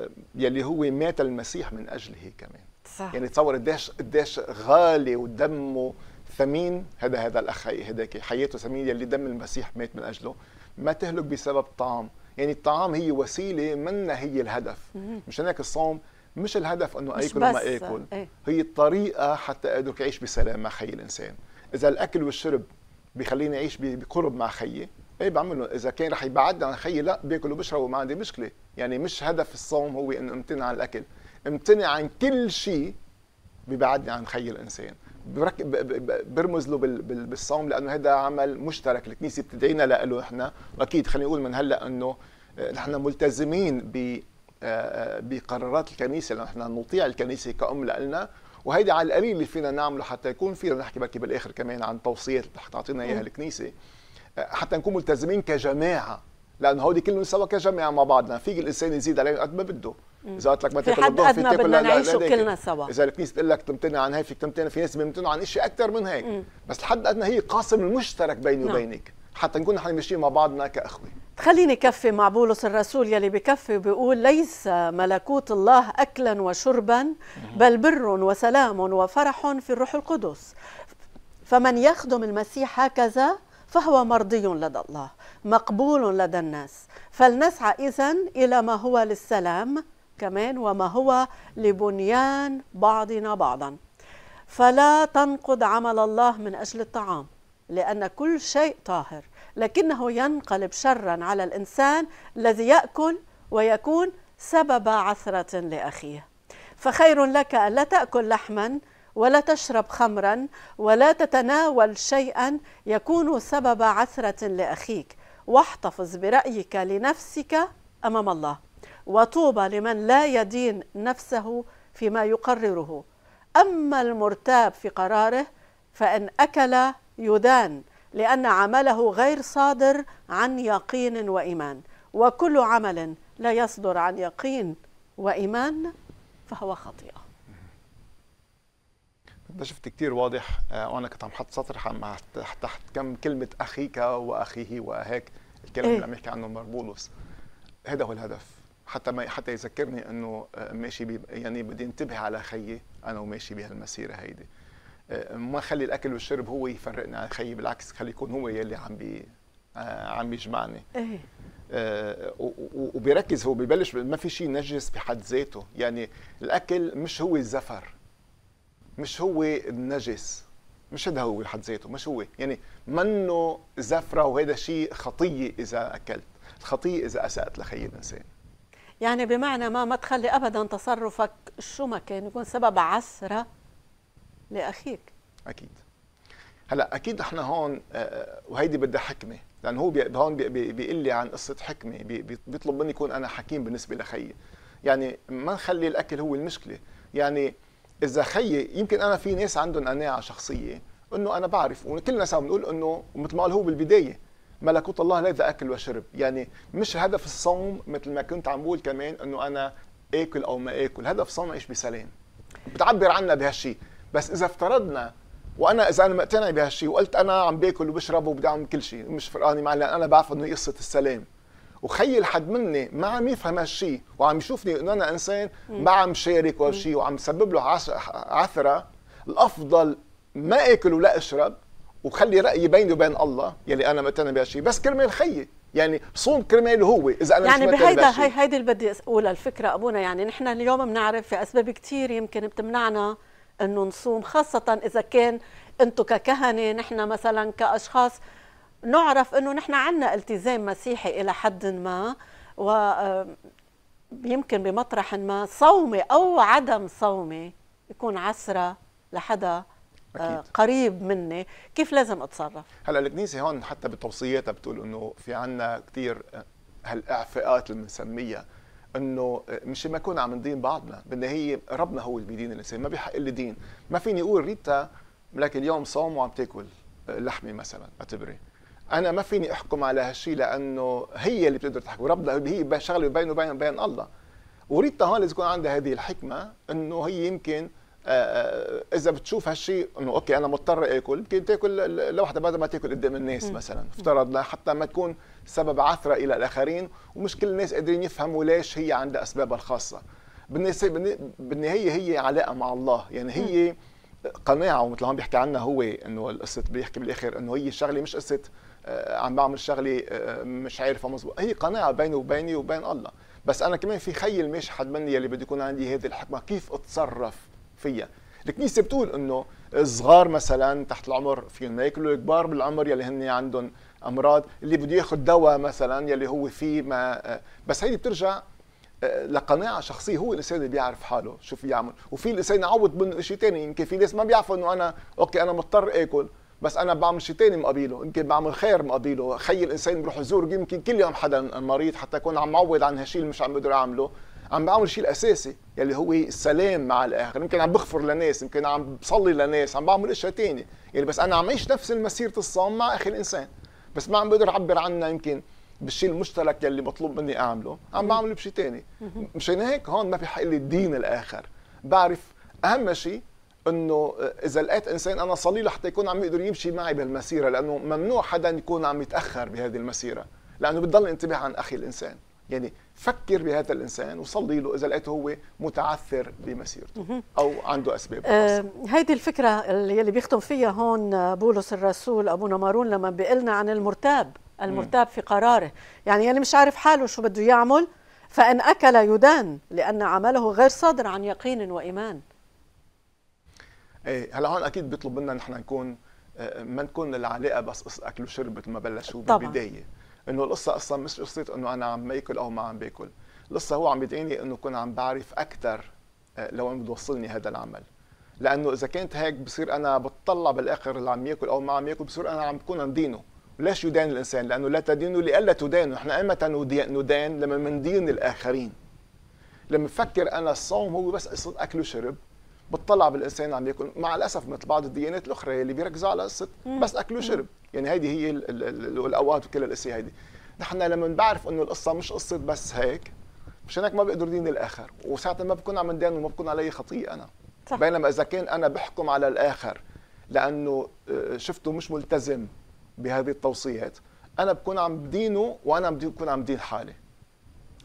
آه، يلي هو مات المسيح من اجله كمان صح. يعني تصور قديش قديش غالي ودمه ثمين هذا هذا الاخ هذاك حياته ثمين يلي دم المسيح مات من اجله ما تهلك بسبب طعام يعني الطعام هي وسيله منا هي الهدف مشان هيك الصوم مش الهدف انه اكل وما اكل ايه؟ هي الطريقه حتى اقدر اعيش بسلام مع خي الانسان اذا الاكل والشرب بخليني اعيش بقرب مع خيي ايه بعمله اذا كان رح يبعدني عن خيي لا باكل وبشرب وما عندي مشكله يعني مش هدف الصوم هو انه امتنع عن الاكل امتنع عن كل شيء ببعدني عن خي الانسان برمز له بالصوم لانه هذا عمل مشترك الكنيسه بتدعينا له احنا واكيد خلينا نقول من هلا انه آه، نحن ملتزمين ب آه، آه، بقرارات الكنيسه نحن نطيع الكنيسه كأم لنا وهيدي على القليل اللي فينا نعمله حتى يكون فينا نحكي بركي بالاخر كمان عن توصيات اللي رح تعطينا اياها الكنيسه حتى نكون ملتزمين كجماعه لانه هودي كلهم سوا كجماعه مع بعضنا في الانسان يزيد عليهم قد ما بده اذا قلت لك ما تاكل الظهر في تاكل بدنا نعيشه كلنا سوا اذا الكنيسه تقول لك تمتنع عن هي فيك تمتنع في ناس بيمتنعوا عن شيء اكثر من هيك بس الحد ادنى هي قاسم المشترك بيني نعم. وبينك حتى نكون نحن ماشيين مع بعضنا كاخوه خليني كفي مع بولس الرسول يلي بكفي بيقول ليس ملكوت الله اكلا وشربا بل بر وسلام وفرح في الروح القدس فمن يخدم المسيح هكذا فهو مرضي لدى الله مقبول لدى الناس فلنسعى اذا الى ما هو للسلام كمان وما هو لبنيان بعضنا بعضا فلا تنقض عمل الله من أجل الطعام لأن كل شيء طاهر لكنه ينقلب شرا على الإنسان الذي يأكل ويكون سبب عثرة لأخيه فخير لك ألا تأكل لحما ولا تشرب خمرا ولا تتناول شيئا يكون سبب عثرة لأخيك واحتفظ برأيك لنفسك أمام الله وطوبى لمن لا يدين نفسه فيما يقرره أما المرتاب في قراره فإن أكل يدان لأن عمله غير صادر عن يقين وإيمان وكل عمل لا يصدر عن يقين وإيمان فهو خطيئة ده شفت كتير واضح آه، وانا كنت عم حط سطر تحت كم كلمه اخيك واخيه واهاك الكلام إيه؟ اللي عم يحكي عنه مربولوس هذا هو الهدف حتى ما حتى يذكرني انه آه، ماشي بي يعني بدي انتبه على خيي انا وماشي بهالمسيره هيدي آه، ما خلي الاكل والشرب هو يفرقنا عن خيي بالعكس خلي يكون هو يلي عم بي آه، عم يجمعني ايه وبيركز هو ببلش ما في شيء نجس بحد ذاته يعني الاكل مش هو الزفر مش هو النجس مش هذا هو بحد ذاته مش هو يعني منه زفره وهذا شيء خطيه اذا اكلت الخطيه اذا اسات لخي الانسان يعني بمعنى ما ما تخلي ابدا تصرفك شو ما كان يكون سبب عسره لاخيك اكيد هلا اكيد احنا هون آه، آه، وهيدي بدها حكمه لانه هو هون بيقول لي عن قصه حكمه بيطلب مني يكون انا حكيم بالنسبه لخيي يعني ما نخلي الاكل هو المشكله يعني اذا خيي يمكن انا في ناس عندهم قناعه شخصيه انه انا بعرف وكلنا سوا بنقول انه مثل ما قال هو بالبدايه ملكوت الله ليس اكل وشرب يعني مش هدف الصوم مثل ما كنت عم بقول كمان انه انا اكل او ما اكل هدف الصوم عيش بسلام بتعبر عنا بهالشيء بس اذا افترضنا وانا اذا انا مقتنع بهالشيء وقلت انا عم باكل وبشرب وبدي اعمل كل شيء مش فرقاني معي لان انا بعرف انه قصه السلام وخيل حد مني ما عم يفهم هالشيء وعم يشوفني انه انا انسان ما عم شارك ولا شيء وعم سبب له عثره الافضل ما اكل ولا اشرب وخلي رايي بيني وبين الله يلي انا مقتنع شيء بس كرمال خيي يعني صوم كرمال هو اذا انا يعني بهيدا هي هيدي اللي بدي اقولها الفكره ابونا يعني نحن اليوم بنعرف في اسباب كثير يمكن بتمنعنا انه نصوم خاصه اذا كان انتم ككهنه نحن مثلا كاشخاص نعرف انه نحن عندنا التزام مسيحي الى حد ما و يمكن بمطرح ما صومي او عدم صومي يكون عسره لحدا أكيد. آه، قريب مني كيف لازم اتصرف هلا الكنيسه هون حتى بتوصياتها بتقول انه في عنا كثير آه، هالاعفاءات اللي بنسميها انه آه، مش ما نكون عم ندين بعضنا بالنهايه ربنا هو اللي بيدين الانسان ما بيحق لي دين ما فيني اقول ريتا لك اليوم صوم وعم تاكل لحمه مثلا اعتبري انا ما فيني احكم على هالشيء لانه هي اللي بتقدر تحكم ربنا هي شغله بينه وبين بين الله وريتا هون لازم يكون عندها هذه الحكمه انه هي يمكن آه، آه، اذا بتشوف هالشيء انه اوكي انا مضطر اكل يمكن تاكل لوحده بدل ما تاكل قدام الناس مثلا افترضنا حتى ما تكون سبب عثره الى الاخرين ومش كل الناس قادرين يفهموا ليش هي عندها اسبابها الخاصه بالنهايه هي علاقه مع الله يعني هي قناعه ومثل ما بيحكي عنها هو انه القصه بيحكي بالاخر انه هي الشغله مش قصه آه، عم بعمل شغله مش عارفه مزبوط هي قناعه بيني وبيني وبين الله بس انا كمان في خيل مش حد مني يلي بده يكون عندي هذه الحكمه كيف اتصرف فيها الكنيسه بتقول انه الصغار مثلا تحت العمر فيهم ياكلوا الكبار بالعمر يلي هن عندهم امراض اللي بده ياخذ دواء مثلا يلي هو فيه ما بس هيدي بترجع آه، لقناعه شخصيه هو الانسان اللي بيعرف حاله شو في يعمل وفي الانسان يعوض منه شيء ثاني يمكن في ناس ما بيعرفوا انه انا اوكي انا مضطر اكل بس انا بعمل شيء ثاني مقابله يمكن بعمل خير مقابله خي الانسان بروح يزور يمكن كل يوم حدا مريض حتى يكون عم معوض عن هالشيء اللي مش عم بقدر اعمله عم بعمل شيء الاساسي يلي هو السلام مع الاخر يمكن عم بغفر لناس يمكن عم بصلي لناس عم بعمل اشياء ثانيه يعني بس انا عم عيش نفس المسيره الصام مع اخي الانسان بس ما عم بقدر اعبر عنها يمكن بالشيء المشترك يلي مطلوب مني اعمله عم بعمله بشيء ثاني مشان هيك هون ما في حق لي الدين الاخر بعرف اهم شيء انه اذا لقيت انسان انا صلي لحتى يكون عم يقدر يمشي معي بهالمسيره لانه ممنوع حدا يكون عم يتاخر بهذه المسيره لانه بتضل انتبه عن اخي الانسان يعني فكر بهذا الانسان وصلي له اذا لقيته هو متعثر بمسيرته او عنده اسباب أه هيدي الفكره اللي بيختم فيها هون بولس الرسول ابونا مارون لما بيقلنا عن المرتاب المرتاب في قراره يعني اللي يعني مش عارف حاله شو بده يعمل فان اكل يدان لان عمله غير صادر عن يقين وايمان ايه هلا هون اكيد بيطلب منا نحن نكون آه، ما نكون العلاقه بس قصه اكل وشرب مثل ما بلشوا بالبدايه انه القصه اصلا مش قصه انه انا عم باكل او ما عم باكل القصه هو عم يدعيني انه كون عم بعرف اكثر لو عم يوصلني هذا العمل لانه اذا كانت هيك بصير انا بتطلع بالاخر اللي عم ياكل او ما عم ياكل بصير انا عم بكون عم دينه ليش يدان الانسان لانه لا تدينوا لئلا تدانوا نحن ايمتى ندان لما مندين الاخرين لما بفكر انا الصوم هو بس قصه اكل وشرب بتطلع بالانسان عم ياكل مع الاسف مثل بعض الديانات الاخرى اللي بيركزوا على قصه بس اكل وشرب يعني هيدي هي الاوقات وكل الاشياء هيدي نحن لما بنعرف انه القصه مش قصه بس هيك مشان هيك ما بقدر دين الاخر وساعتها ما بكون عم دين وما بكون علي خطيه انا صح. بينما اذا كان انا بحكم على الاخر لانه آه، شفته مش ملتزم بهذه التوصيات انا بكون عم بدينه وانا بكون عم بدين حالي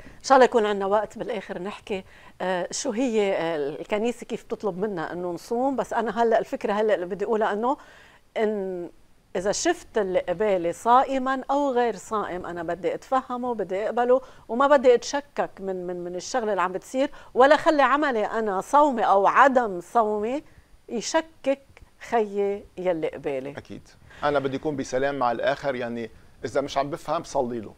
ان شاء الله يكون عندنا وقت بالاخر نحكي آه، شو هي آه، الكنيسه كيف بتطلب منا انه نصوم بس انا هلا الفكره هلا اللي بدي اقولها انه ان اذا شفت اللي قبالي صائما او غير صائم انا بدي اتفهمه بدي اقبله وما بدي اتشكك من من من الشغله اللي عم بتصير ولا خلي عملي انا صومي او عدم صومي يشكك خيي يلي قبالي اكيد انا بدي اكون بسلام مع الاخر يعني اذا مش عم بفهم صلي له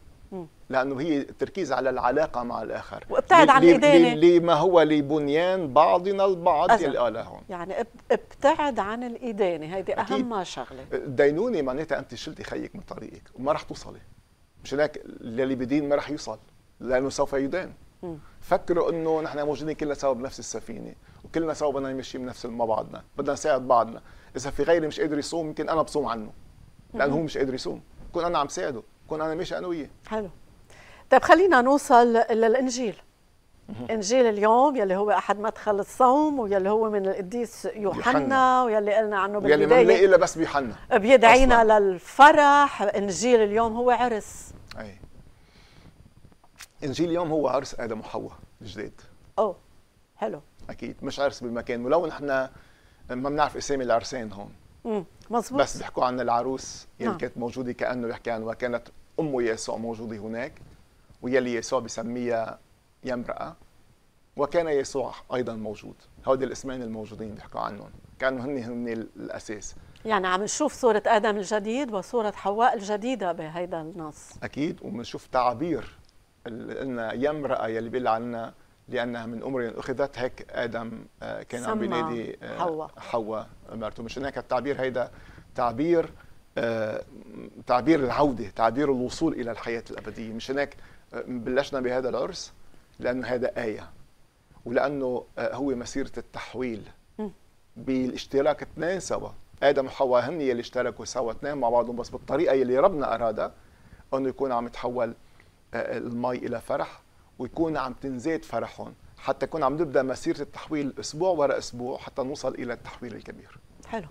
لانه هي التركيز على العلاقه مع الاخر وابتعد عن الادانه لما هو لبنيان بعضنا البعض هون يعني ابتعد عن الادانه هيدي اهم شغله الدينونه معناتها انت شلتي خيك من طريقك وما رح توصلي مشان هيك اللي بدين ما رح يوصل لانه سوف يدان فكروا انه نحن موجودين كلنا سوا بنفس السفينه وكلنا سوا بدنا نمشي بنفس مع بعضنا بدنا نساعد بعضنا اذا في غيري مش قادر يصوم يمكن انا بصوم عنه لانه هو مش قادر يصوم كون انا عم ساعده كون انا ماشي انا وياه حلو طيب خلينا نوصل للانجيل انجيل اليوم يلي هو احد مدخل الصوم ويلي هو من القديس يوحنا, ويلي قلنا عنه بالبدايه يلي ما بنلاقي الا بس بيوحنا بيدعينا أصلاً. للفرح انجيل اليوم هو عرس اي انجيل اليوم هو عرس ادم وحواء الجداد اوه حلو اكيد مش عرس بالمكان ولو نحن ما بنعرف اسامي العرسان هون مزبوط بس بيحكوا عن العروس يلي نعم. كانت موجوده كانه بيحكي عن وكانت أم يسوع موجودة هناك ويلي يسوع بسميها يا امرأة وكان يسوع أيضا موجود هودي الاسمين الموجودين بيحكوا عنهم كانوا هن هن الأساس يعني عم نشوف صورة آدم الجديد وصورة حواء الجديدة بهيدا النص أكيد ومنشوف تعابير قلنا يا امرأة يلي بيقول عنها لأنها من أمر أخذت هيك آدم آه، كان عم بينادي آه، حواء حواء مرته مشان هيك التعبير هيدا تعبير آه، تعبير العودة تعبير الوصول إلى الحياة الأبدية مش هناك آه، بلشنا بهذا العرس لأنه هذا آية ولأنه آه، هو مسيرة التحويل بالاشتراك اثنين سوا آدم وحواء هن يلي اشتركوا سوا اثنين مع بعضهم بس بالطريقة يلي ربنا أرادها أنه يكون عم يتحول المي إلى فرح ويكون عم تنزيد فرحهم حتى يكون عم نبدأ مسيرة التحويل أسبوع وراء أسبوع حتى نوصل إلى التحويل الكبير حلو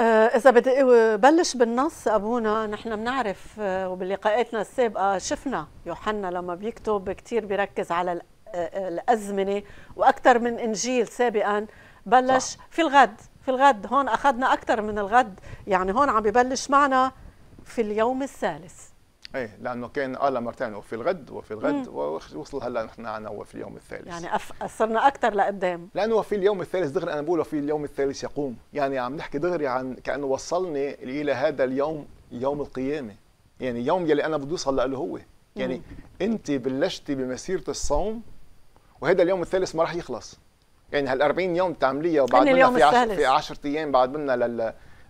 آه، إذا بدي إيه، بلش بالنص أبونا نحن بنعرف آه، وبلقاءاتنا السابقة شفنا يوحنا لما بيكتب كثير بيركز على آه، الأزمنة وأكثر من إنجيل سابقا بلش صح. في الغد في الغد هون أخذنا أكثر من الغد يعني هون عم ببلش معنا في اليوم الثالث ايه لانه كان قال مرتين وفي الغد وفي الغد ووصل هلا نحن عنا وفي اليوم الثالث يعني صرنا اكثر لقدام لانه وفي اليوم الثالث دغري انا بقول وفي اليوم الثالث يقوم يعني عم نحكي دغري عن كانه وصلني الى هذا اليوم يوم القيامه يعني يوم يلي انا بدي اوصل له هو يعني مم. انت بلشتي بمسيره الصوم وهذا اليوم الثالث ما راح يخلص يعني هال 40 يوم بتعمليها وبعد منها في 10 في 10 ايام بعد منا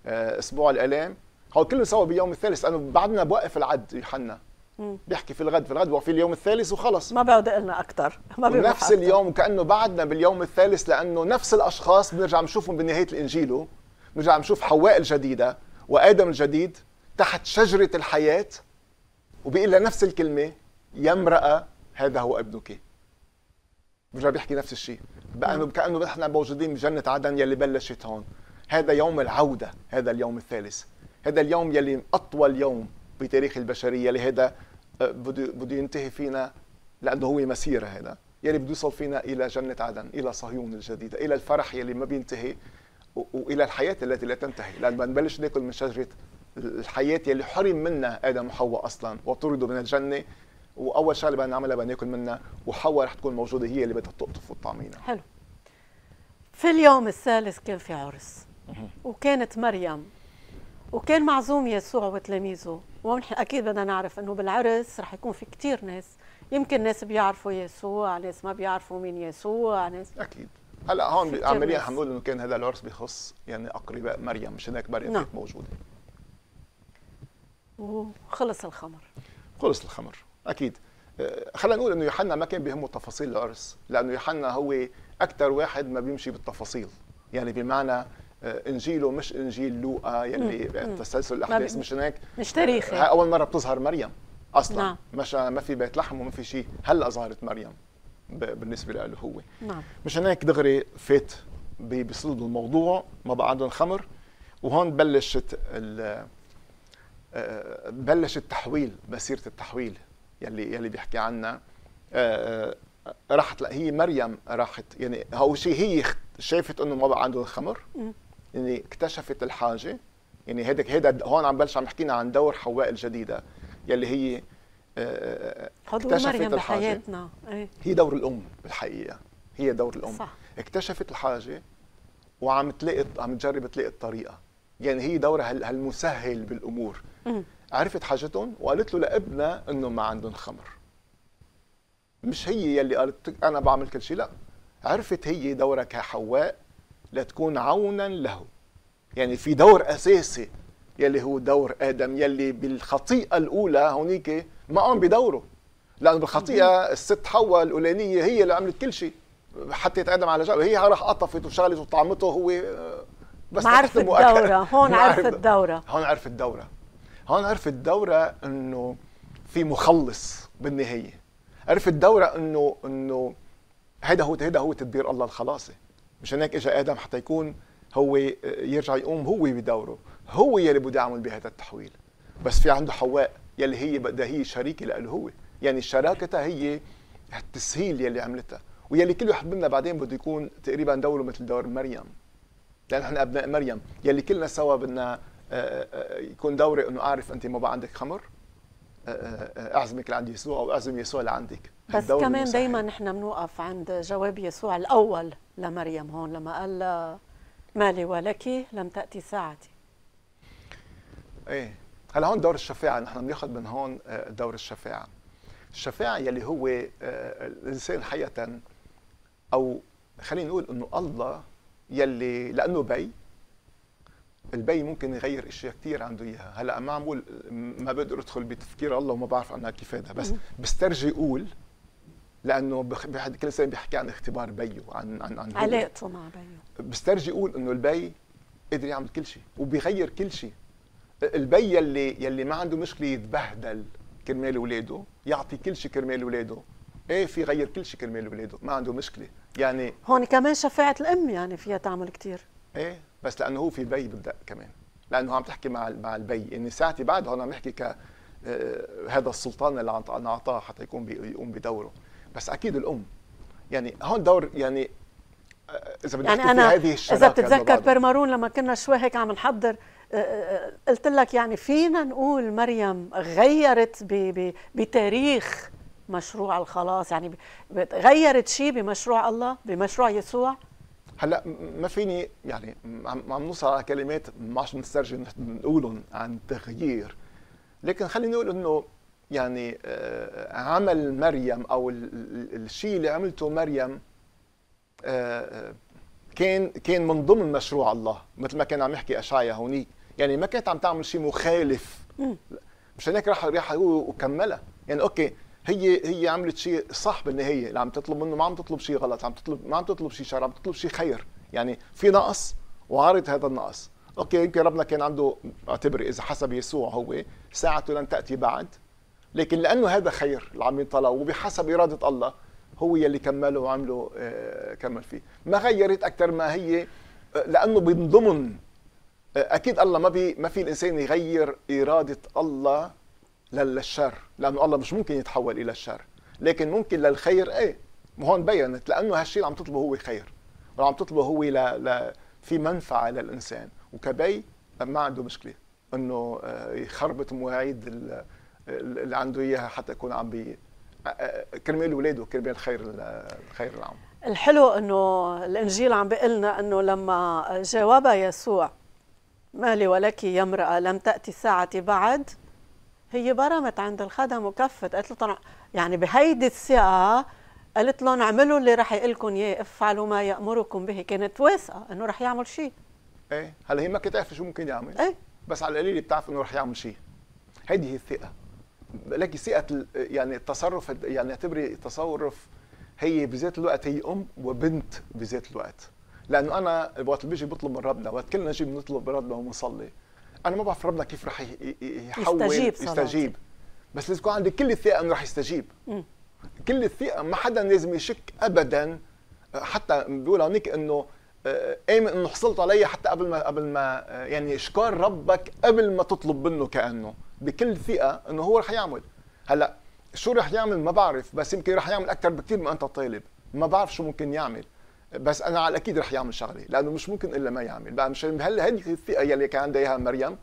للاسبوع آه، الالام هو كله سوا باليوم الثالث لانه بعدنا بوقف العد يوحنا بيحكي في الغد في الغد وفي اليوم الثالث وخلص ما بعد لنا اكثر ما نفس أكتر. اليوم كانه بعدنا باليوم الثالث لانه نفس الاشخاص بنرجع بنشوفهم بنهايه الانجيل بنرجع بنشوف حواء الجديده وادم الجديد تحت شجره الحياه وبيقول لها نفس الكلمه يا امراه هذا هو ابنك برجع بيحكي نفس الشيء بقى كانه نحن موجودين بجنه عدن يلي بلشت هون هذا يوم العوده هذا اليوم الثالث هذا اليوم يلي اطول يوم بتاريخ البشريه لهذا آه، بده بده ينتهي فينا لانه هو مسيره هذا يلي بده يوصل فينا الى جنه عدن الى صهيون الجديده الى الفرح يلي ما بينتهي والى الحياه التي لا تنتهي ما نبلش ناكل من شجره الحياه يلي حرم منها ادم وحواء اصلا وطردوا من الجنه واول شغله بدنا نعملها بدنا ناكل منها وحواء رح تكون موجوده هي اللي بدها تقطف وتطعمينا حلو في اليوم الثالث كان في عرس وكانت مريم وكان معزوم يسوع وتلاميذه ونحن اكيد بدنا نعرف انه بالعرس رح يكون في كثير ناس يمكن ناس بيعرفوا يسوع ناس ما بيعرفوا مين يسوع ناس اكيد هلا هون عمليا حنقول انه كان هذا العرس بيخص يعني اقرباء مريم مش هناك مريم نعم. موجوده وخلص الخمر خلص الخمر اكيد آه، خلينا نقول انه يوحنا ما كان بيهمه تفاصيل العرس لانه يوحنا هو اكثر واحد ما بيمشي بالتفاصيل يعني بمعنى آه، انجيله مش انجيل لوقا يلي تسلسل الاحداث مش هيك مش تاريخي هاي اول مره بتظهر مريم اصلا نعم. مش ما في بيت لحم وما في شيء هلا ظهرت مريم بالنسبه له هو نعم مشان هيك دغري فات بصلب الموضوع ما بقى عندهم خمر وهون بلشت آه، بلش التحويل مسيره التحويل يلي يلي بيحكي عنها آه، راحت لا هي مريم راحت يعني اول شيء هي شافت انه ما بقى عندهم خمر يعني اكتشفت الحاجه يعني هيدا هيدا هون عم بلش عم حكينا عن دور حواء الجديده يلي هي آه، آه، آه، اكتشفت مريم الحاجه بحياتنا. ايه؟ هي دور الام بالحقيقه هي دور الام صح. اكتشفت الحاجه وعم تلاقي عم تجرب تلاقي الطريقه يعني هي دورها هالمسهل بالامور م. عرفت حاجتهم وقالت له لابنها انه ما عندهم خمر مش هي يلي قالت انا بعمل كل شيء لا عرفت هي دورها كحواء لتكون عونا له يعني في دور أساسي يلي هو دور آدم يلي بالخطيئة الأولى هونيك ما قام بدوره لأنه بالخطيئة الست حواء الأولانية هي اللي عملت كل شيء حطيت آدم على جنب هي راح قطفت وشغلت وطعمته هو آه، بس ما عرفت الدورة هون عرفت الدورة هون عرفت الدورة هون عرفت الدورة إنه في مخلص بالنهاية عرفت الدورة إنه إنه هذا هو هذا هو تدبير الله الخلاصي مشان هيك اجى ادم حتى يكون هو آه، يرجع يقوم هو بدوره هو يلي بده يعمل بهذا التحويل بس في عنده حواء يلي هي بدها هي شريكه له هو يعني شراكتها هي التسهيل يلي عملتها ويلي كل واحد منا بعدين بده يكون تقريبا دوره مثل دور مريم لان احنا ابناء مريم يلي كلنا سوا بدنا آه، آه، يكون دوري انه اعرف انت ما بقى عندك خمر اعزمك لعند يسوع او اعزم يسوع لعندك بس كمان دائما نحن بنوقف عند جواب يسوع الاول لمريم هون لما قال ما لي ولك لم تاتي ساعتي ايه هلا هون دور الشفاعه نحن بناخذ من هون آه، دور الشفاعه الشفاعه يلي هو آه، الانسان حقيقه او خلينا نقول انه الله يلي لانه بي البي ممكن يغير اشياء كثير عنده اياها هلا ما عم بقول ما بقدر ادخل بتفكير الله وما بعرف عنها كيف هذا بس بسترجي اقول لانه بحد كل سنه بيحكي عن اختبار بيو عن عن عن علاقته مع بيو بسترجي اقول انه البي قدر يعمل كل شيء وبيغير كل شيء البي يلي يلي ما عنده مشكله يتبهدل كرمال اولاده يعطي كل شيء كرمال اولاده ايه في غير كل شيء كرمال اولاده ما عنده مشكله يعني هون كمان شفاعه الام يعني فيها تعمل كثير ايه بس لانه هو في بي بالدق كمان لانه عم تحكي مع مع البي ان ساعتي بعد هون عم نحكي ك آه، هذا السلطان اللي انعطاه حتى يكون يقوم بدوره بس اكيد الام يعني هون دور يعني آه، اذا بدك يعني انا هذه اذا بتتذكر برمارون لما كنا شوي هيك عم نحضر آه، قلت لك يعني فينا نقول مريم غيرت ب ب بتاريخ مشروع الخلاص يعني غيرت شيء بمشروع الله بمشروع يسوع هلا ما فيني يعني عم نوصل على كلمات ما عم نسترجي نقولهم عن تغيير لكن خلينا نقول انه يعني آه، عمل مريم او الشيء اللي عملته مريم آه، آه، كان كان من ضمن مشروع الله مثل ما كان عم يحكي اشعيا هونيك يعني ما كانت عم تعمل شيء مخالف مشان هيك راح راح وكملها يعني اوكي هي هي عملت شيء صح بالنهايه اللي عم تطلب منه ما عم تطلب شيء غلط عم تطلب ما عم تطلب شيء شر عم تطلب شيء خير يعني في نقص وعارض هذا النقص اوكي يمكن ربنا كان عنده اعتبري اذا حسب يسوع هو ساعته لن تاتي بعد لكن لانه هذا خير اللي عم ينطلب وبحسب اراده الله هو يلي كمله وعمله آه، كمل فيه ما غيرت اكثر ما هي آه، لانه بنضمن آه، اكيد الله ما بي ما في الانسان يغير اراده الله للشر لأنه الله مش ممكن يتحول إلى الشر لكن ممكن للخير إيه وهون بينت لأنه هالشيء اللي عم تطلبه هو خير واللي عم تطلبه هو ل... ل... في منفعة للإنسان وكبي ما عنده مشكلة إنه آه، يخربط مواعيد اللي عنده إياها حتى يكون عم بي آه، آه، كرمال أولاده كرمال خير الخير العام الحلو انه الانجيل عم بيقول لنا انه لما جاوب يسوع ما لي ولك يا امراه لم تاتي ساعتي بعد هي برمت عند الخدم وكفت قالت لهم يعني بهيدي الثقه قالت لهم اعملوا اللي رح يقول لكم اياه افعلوا ما يامركم به كانت واثقه انه رح يعمل شيء ايه هلا هي ما كانت عارفه شو ممكن يعمل ايه بس على القليل بتعرف انه رح يعمل شيء هيدي هي الثقه لك ثقه يعني التصرف يعني اعتبري التصرف هي بذات الوقت هي ام وبنت بذات الوقت لانه انا وقت بيجي بطلب من ربنا وقت كلنا نجي بنطلب من ربنا ونصلي انا ما بعرف ربنا كيف رح يحول يستجيب, صراحة. يستجيب. بس لازم يكون عندي كل الثقه انه رح يستجيب م. كل الثقه ما حدا لازم يشك ابدا حتى بيقول هونيك انه آه، امن انه حصلت عليه حتى قبل ما قبل ما آه، يعني اشكار ربك قبل ما تطلب منه كانه بكل ثقه انه هو رح يعمل هلا شو رح يعمل ما بعرف بس يمكن رح يعمل اكثر بكثير ما انت طالب ما بعرف شو ممكن يعمل بس انا على الاكيد رح يعمل شغله لانه مش ممكن الا ما يعمل بقى مش هل هذه الثقه يلي كان عندها اياها مريم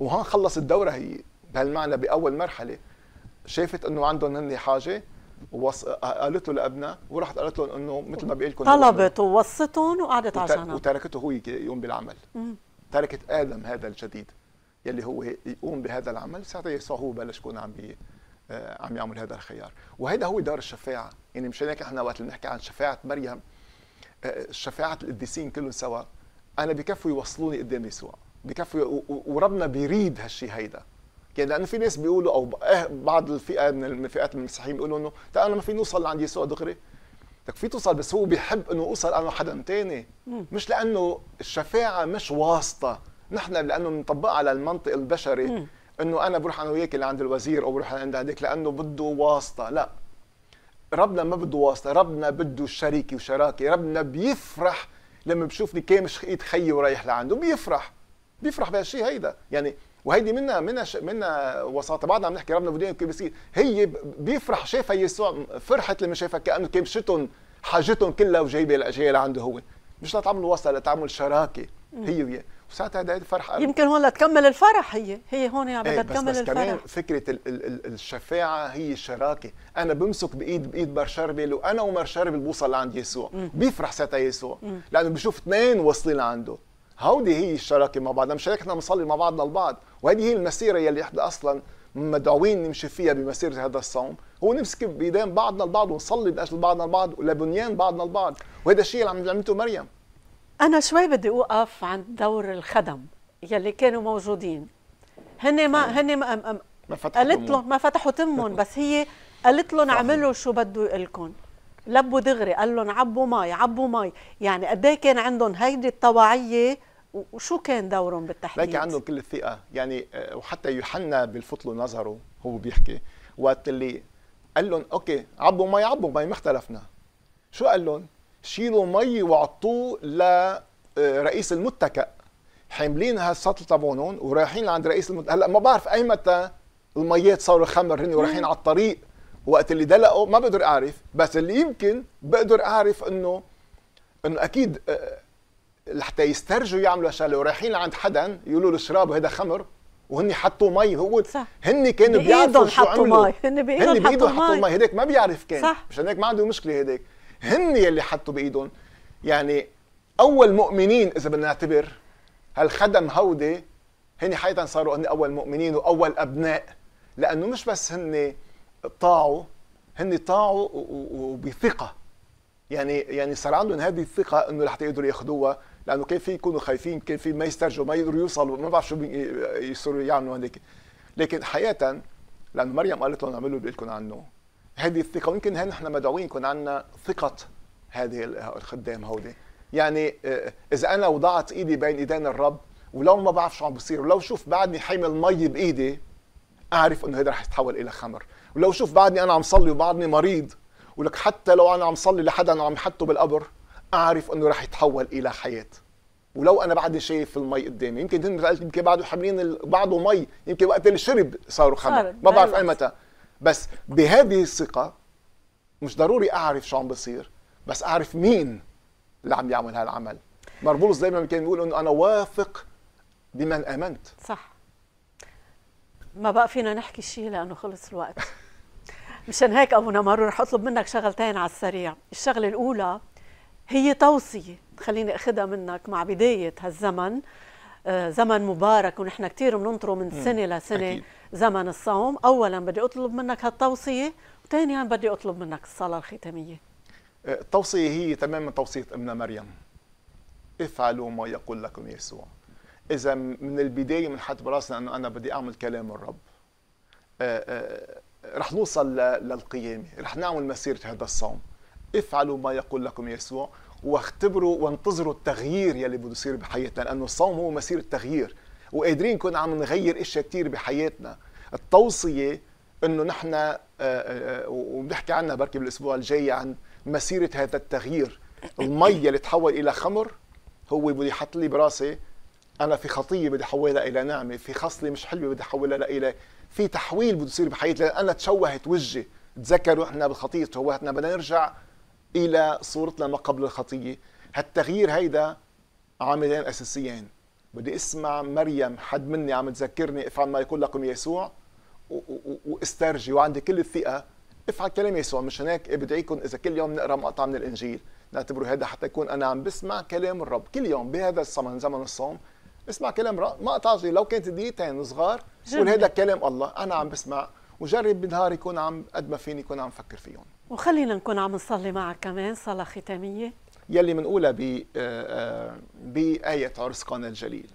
وهون خلص الدوره هي بهالمعنى باول مرحله شافت انه عندهم هن حاجه ووص... قالته لابنها ورحت قالت لهم انه مثل ما بقول لكم طلبت ووصتهم وقعدت وتر... عشانها وتركته هو يقوم بالعمل مم. تركت ادم هذا الجديد يلي هو يقوم بهذا العمل ساعتها يسوع هو بلش يكون عم بي... آه، عم يعمل هذا الخيار وهذا هو دور الشفاعه يعني مشان هيك احنا وقت بنحكي عن شفاعه مريم آه، شفاعه القديسين كلهم سوا انا بكفوا يوصلوني قدام يسوع بكفوا وربنا بيريد هالشيء هيدا يعني لانه في ناس بيقولوا او إيه، بعض الفئه من الفئات من المسيحيين بيقولوا انه تعال انا ما في نوصل لعند يسوع دغري لك في توصل بس هو بيحب انه اوصل انا حدا تاني مش لانه الشفاعه مش واسطه نحن لانه بنطبقها على المنطق البشري انه انا بروح انا وياك لعند الوزير او بروح عند هذيك لانه بده واسطه لا ربنا ما بده واسطه ربنا بده شريكي وشراكه ربنا بيفرح لما بشوفني كامش ايد خيي ورايح لعنده بيفرح بيفرح بهالشيء هيدا يعني وهيدي منا منا منا وساطه بعدنا عم نحكي ربنا بده كيف بيصير هي بيفرح شافها يسوع فرحت لما شافها كانه كمشتهم حاجتهم كلها وجايبه جايه لعنده هو مش لتعمل وصل لتعمل شراكه هي وياه وساعتها هذا الفرح قلبي. يمكن هون لتكمل الفرح هي هي هون يعني إيه، بدها تكمل بس الفرح كمان فكره ال ال الشفاعه هي الشراكه انا بمسك بايد بايد برشربل وانا ومرشربل بوصل لعند يسوع بيفرح ساعتها يسوع لانه بشوف اثنين واصلين لعنده هودي هي الشراكه مع بعضنا مشاركتنا بنصلي مع بعضنا البعض وهذه هي المسيره يلي احنا اصلا مدعوين نمشي فيها بمسيره هذا الصوم هو نمسك بايدين بعضنا البعض ونصلي لاجل بعضنا البعض ولبنيان بعضنا البعض وهذا الشيء اللي عم عملته مريم أنا شوي بدي أوقف عند دور الخدم يلي كانوا موجودين هن ما هن ما أم أم ما فتحوا قالت لهم ما فتحوا تمهم بس هي قالت لهم اعملوا شو بده يقلكم لبوا دغري قال لهم عبوا مي عبوا مي يعني قد إيه كان عندهم هيدي الطواعيه وشو كان دورهم بالتحديد؟ لكن عندهم كل الثقه يعني آه، وحتى يوحنا له نظره هو بيحكي وقت اللي قال لهم اوكي عبوا مي عبوا مي ما اختلفنا شو قال لهم؟ شيلوا مي وعطوه لرئيس آه، المتكأ حاملين هالسطل تبعونهم ورايحين لعند رئيس المتكأ هلا ما بعرف اي متى الميات صاروا خمر هن ورايحين على الطريق وقت اللي دلقوا ما بقدر اعرف بس اللي يمكن بقدر اعرف انه انه اكيد آه، لحتى يسترجوا يعملوا شغله ورايحين لعند حدا يقولوا له شرابوا هذا خمر وهن حطوا مي هو صح. هن كانوا بيعرفوا شو عملوا هن بايدهم حطوا مي هن بايدهم حطوا مي هداك ما بيعرف كان صح. مشان هيك ما عنده مشكله هداك هن يلي حطوا بايدهم يعني اول مؤمنين اذا بدنا نعتبر هالخدم هودي هن حقيقه صاروا هن اول مؤمنين واول ابناء لانه مش بس هن طاعوا هن طاعوا وبثقه يعني يعني صار عندهم هذه الثقه انه رح يقدروا ياخذوها لانه كان في يكونوا خايفين كان في ما يسترجوا ما يقدروا يوصلوا ما بعرف شو يصيروا يعملوا هذيك لكن حقيقه لانه مريم قالت لهم اعملوا اللي لكم عنه هذه الثقه ويمكن هنا احنا مدعوين يكون عندنا ثقه هذه الخدام هودي يعني آه، اذا انا وضعت ايدي بين ايدين الرب ولو ما بعرف شو عم بصير ولو شوف بعدني حامل مي بايدي اعرف انه هذا رح يتحول الى خمر ولو شوف بعدني انا عم صلي وبعدني مريض ولك حتى لو انا عم صلي لحدا وعم يحطه بالقبر اعرف انه رح يتحول الى حياه ولو انا بعدني شايف المي قدامي يمكن يمكن بعده حاملين بعده مي يمكن وقت اللي شرب صاروا خمر ما بعرف أيوة. اي متى بس بهذه الثقه مش ضروري اعرف شو عم بصير بس اعرف مين اللي عم يعمل هالعمل مربولس دايما كان بيقول انه انا واثق بمن امنت صح ما بقى فينا نحكي شيء لانه خلص الوقت مشان هيك ابو نمر رح اطلب منك شغلتين على السريع الشغله الاولى هي توصيه خليني اخذها منك مع بدايه هالزمن زمن مبارك ونحن كثير بننطره من سنه لسنه أكيد. زمن الصوم اولا بدي اطلب منك هالتوصيه وثانيا بدي اطلب منك الصلاه الختاميه أه، التوصيه هي تماما توصيه ابنا مريم افعلوا ما يقول لكم يسوع اذا من البدايه حد براسنا انه انا بدي اعمل كلام الرب أه، أه، رح نوصل للقيامه رح نعمل مسيره هذا الصوم افعلوا ما يقول لكم يسوع واختبروا وانتظروا التغيير يلي بده يصير بحياتنا لانه الصوم هو مسير التغيير وقادرين نكون عم نغير اشياء كثير بحياتنا التوصيه انه نحن آه، آه، آه، وبنحكي عنها بركي بالاسبوع الجاي عن مسيره هذا التغيير المي اللي تحول الى خمر هو بده يحط لي براسي انا في خطيه بدي احولها الى نعمه في خصله مش حلوه بدي احولها الى في تحويل بده يصير بحياتي لان انا تشوهت وجهي تذكروا احنا بالخطيه تشوهتنا بدنا نرجع الى صورتنا ما قبل الخطيه هالتغيير هيدا عاملين اساسيين بدي اسمع مريم حد مني عم تذكرني افعل ما يقول لكم يسوع واسترجي وعندي كل الثقه افعل كلام يسوع مشان هيك بدعيكم اذا كل يوم نقرا مقطع من الانجيل نعتبره هذا حتى يكون انا عم بسمع كلام الرب كل يوم بهذا الزمن زمن الصوم اسمع كلام رب مقطع لو كانت دقيقتين صغار قول هذا كلام الله انا عم بسمع وجرب بنهار يكون عم قد ما فيني يكون عم فكر فيهم وخلينا نكون عم نصلي معك كمان صلاة ختامية يلي منقولها ب آه، آه، بآية عرسقنا الجليل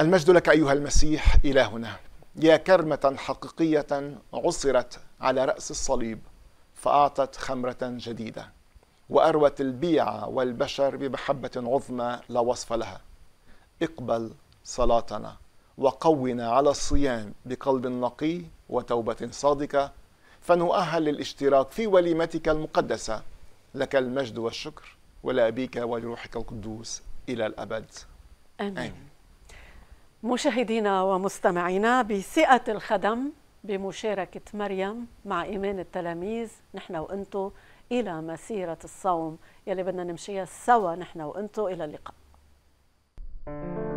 المجد لك أيها المسيح إلهنا يا كرمة حقيقية عصرت على رأس الصليب فأعطت خمرة جديدة وأروت البيع والبشر بمحبة عظمى لا وصف لها اقبل صلاتنا وقونا على الصيام بقلب نقي وتوبة صادقة فنؤهل للاشتراك في وليمتك المقدسة لك المجد والشكر ولأبيك ولروحك القدوس إلى الأبد آمين, آمين. مشاهدينا ومستمعينا بثقة الخدم بمشاركة مريم مع إيمان التلاميذ نحن وأنتو إلى مسيرة الصوم يلي بدنا نمشيها سوا نحن وأنتو إلى اللقاء thank you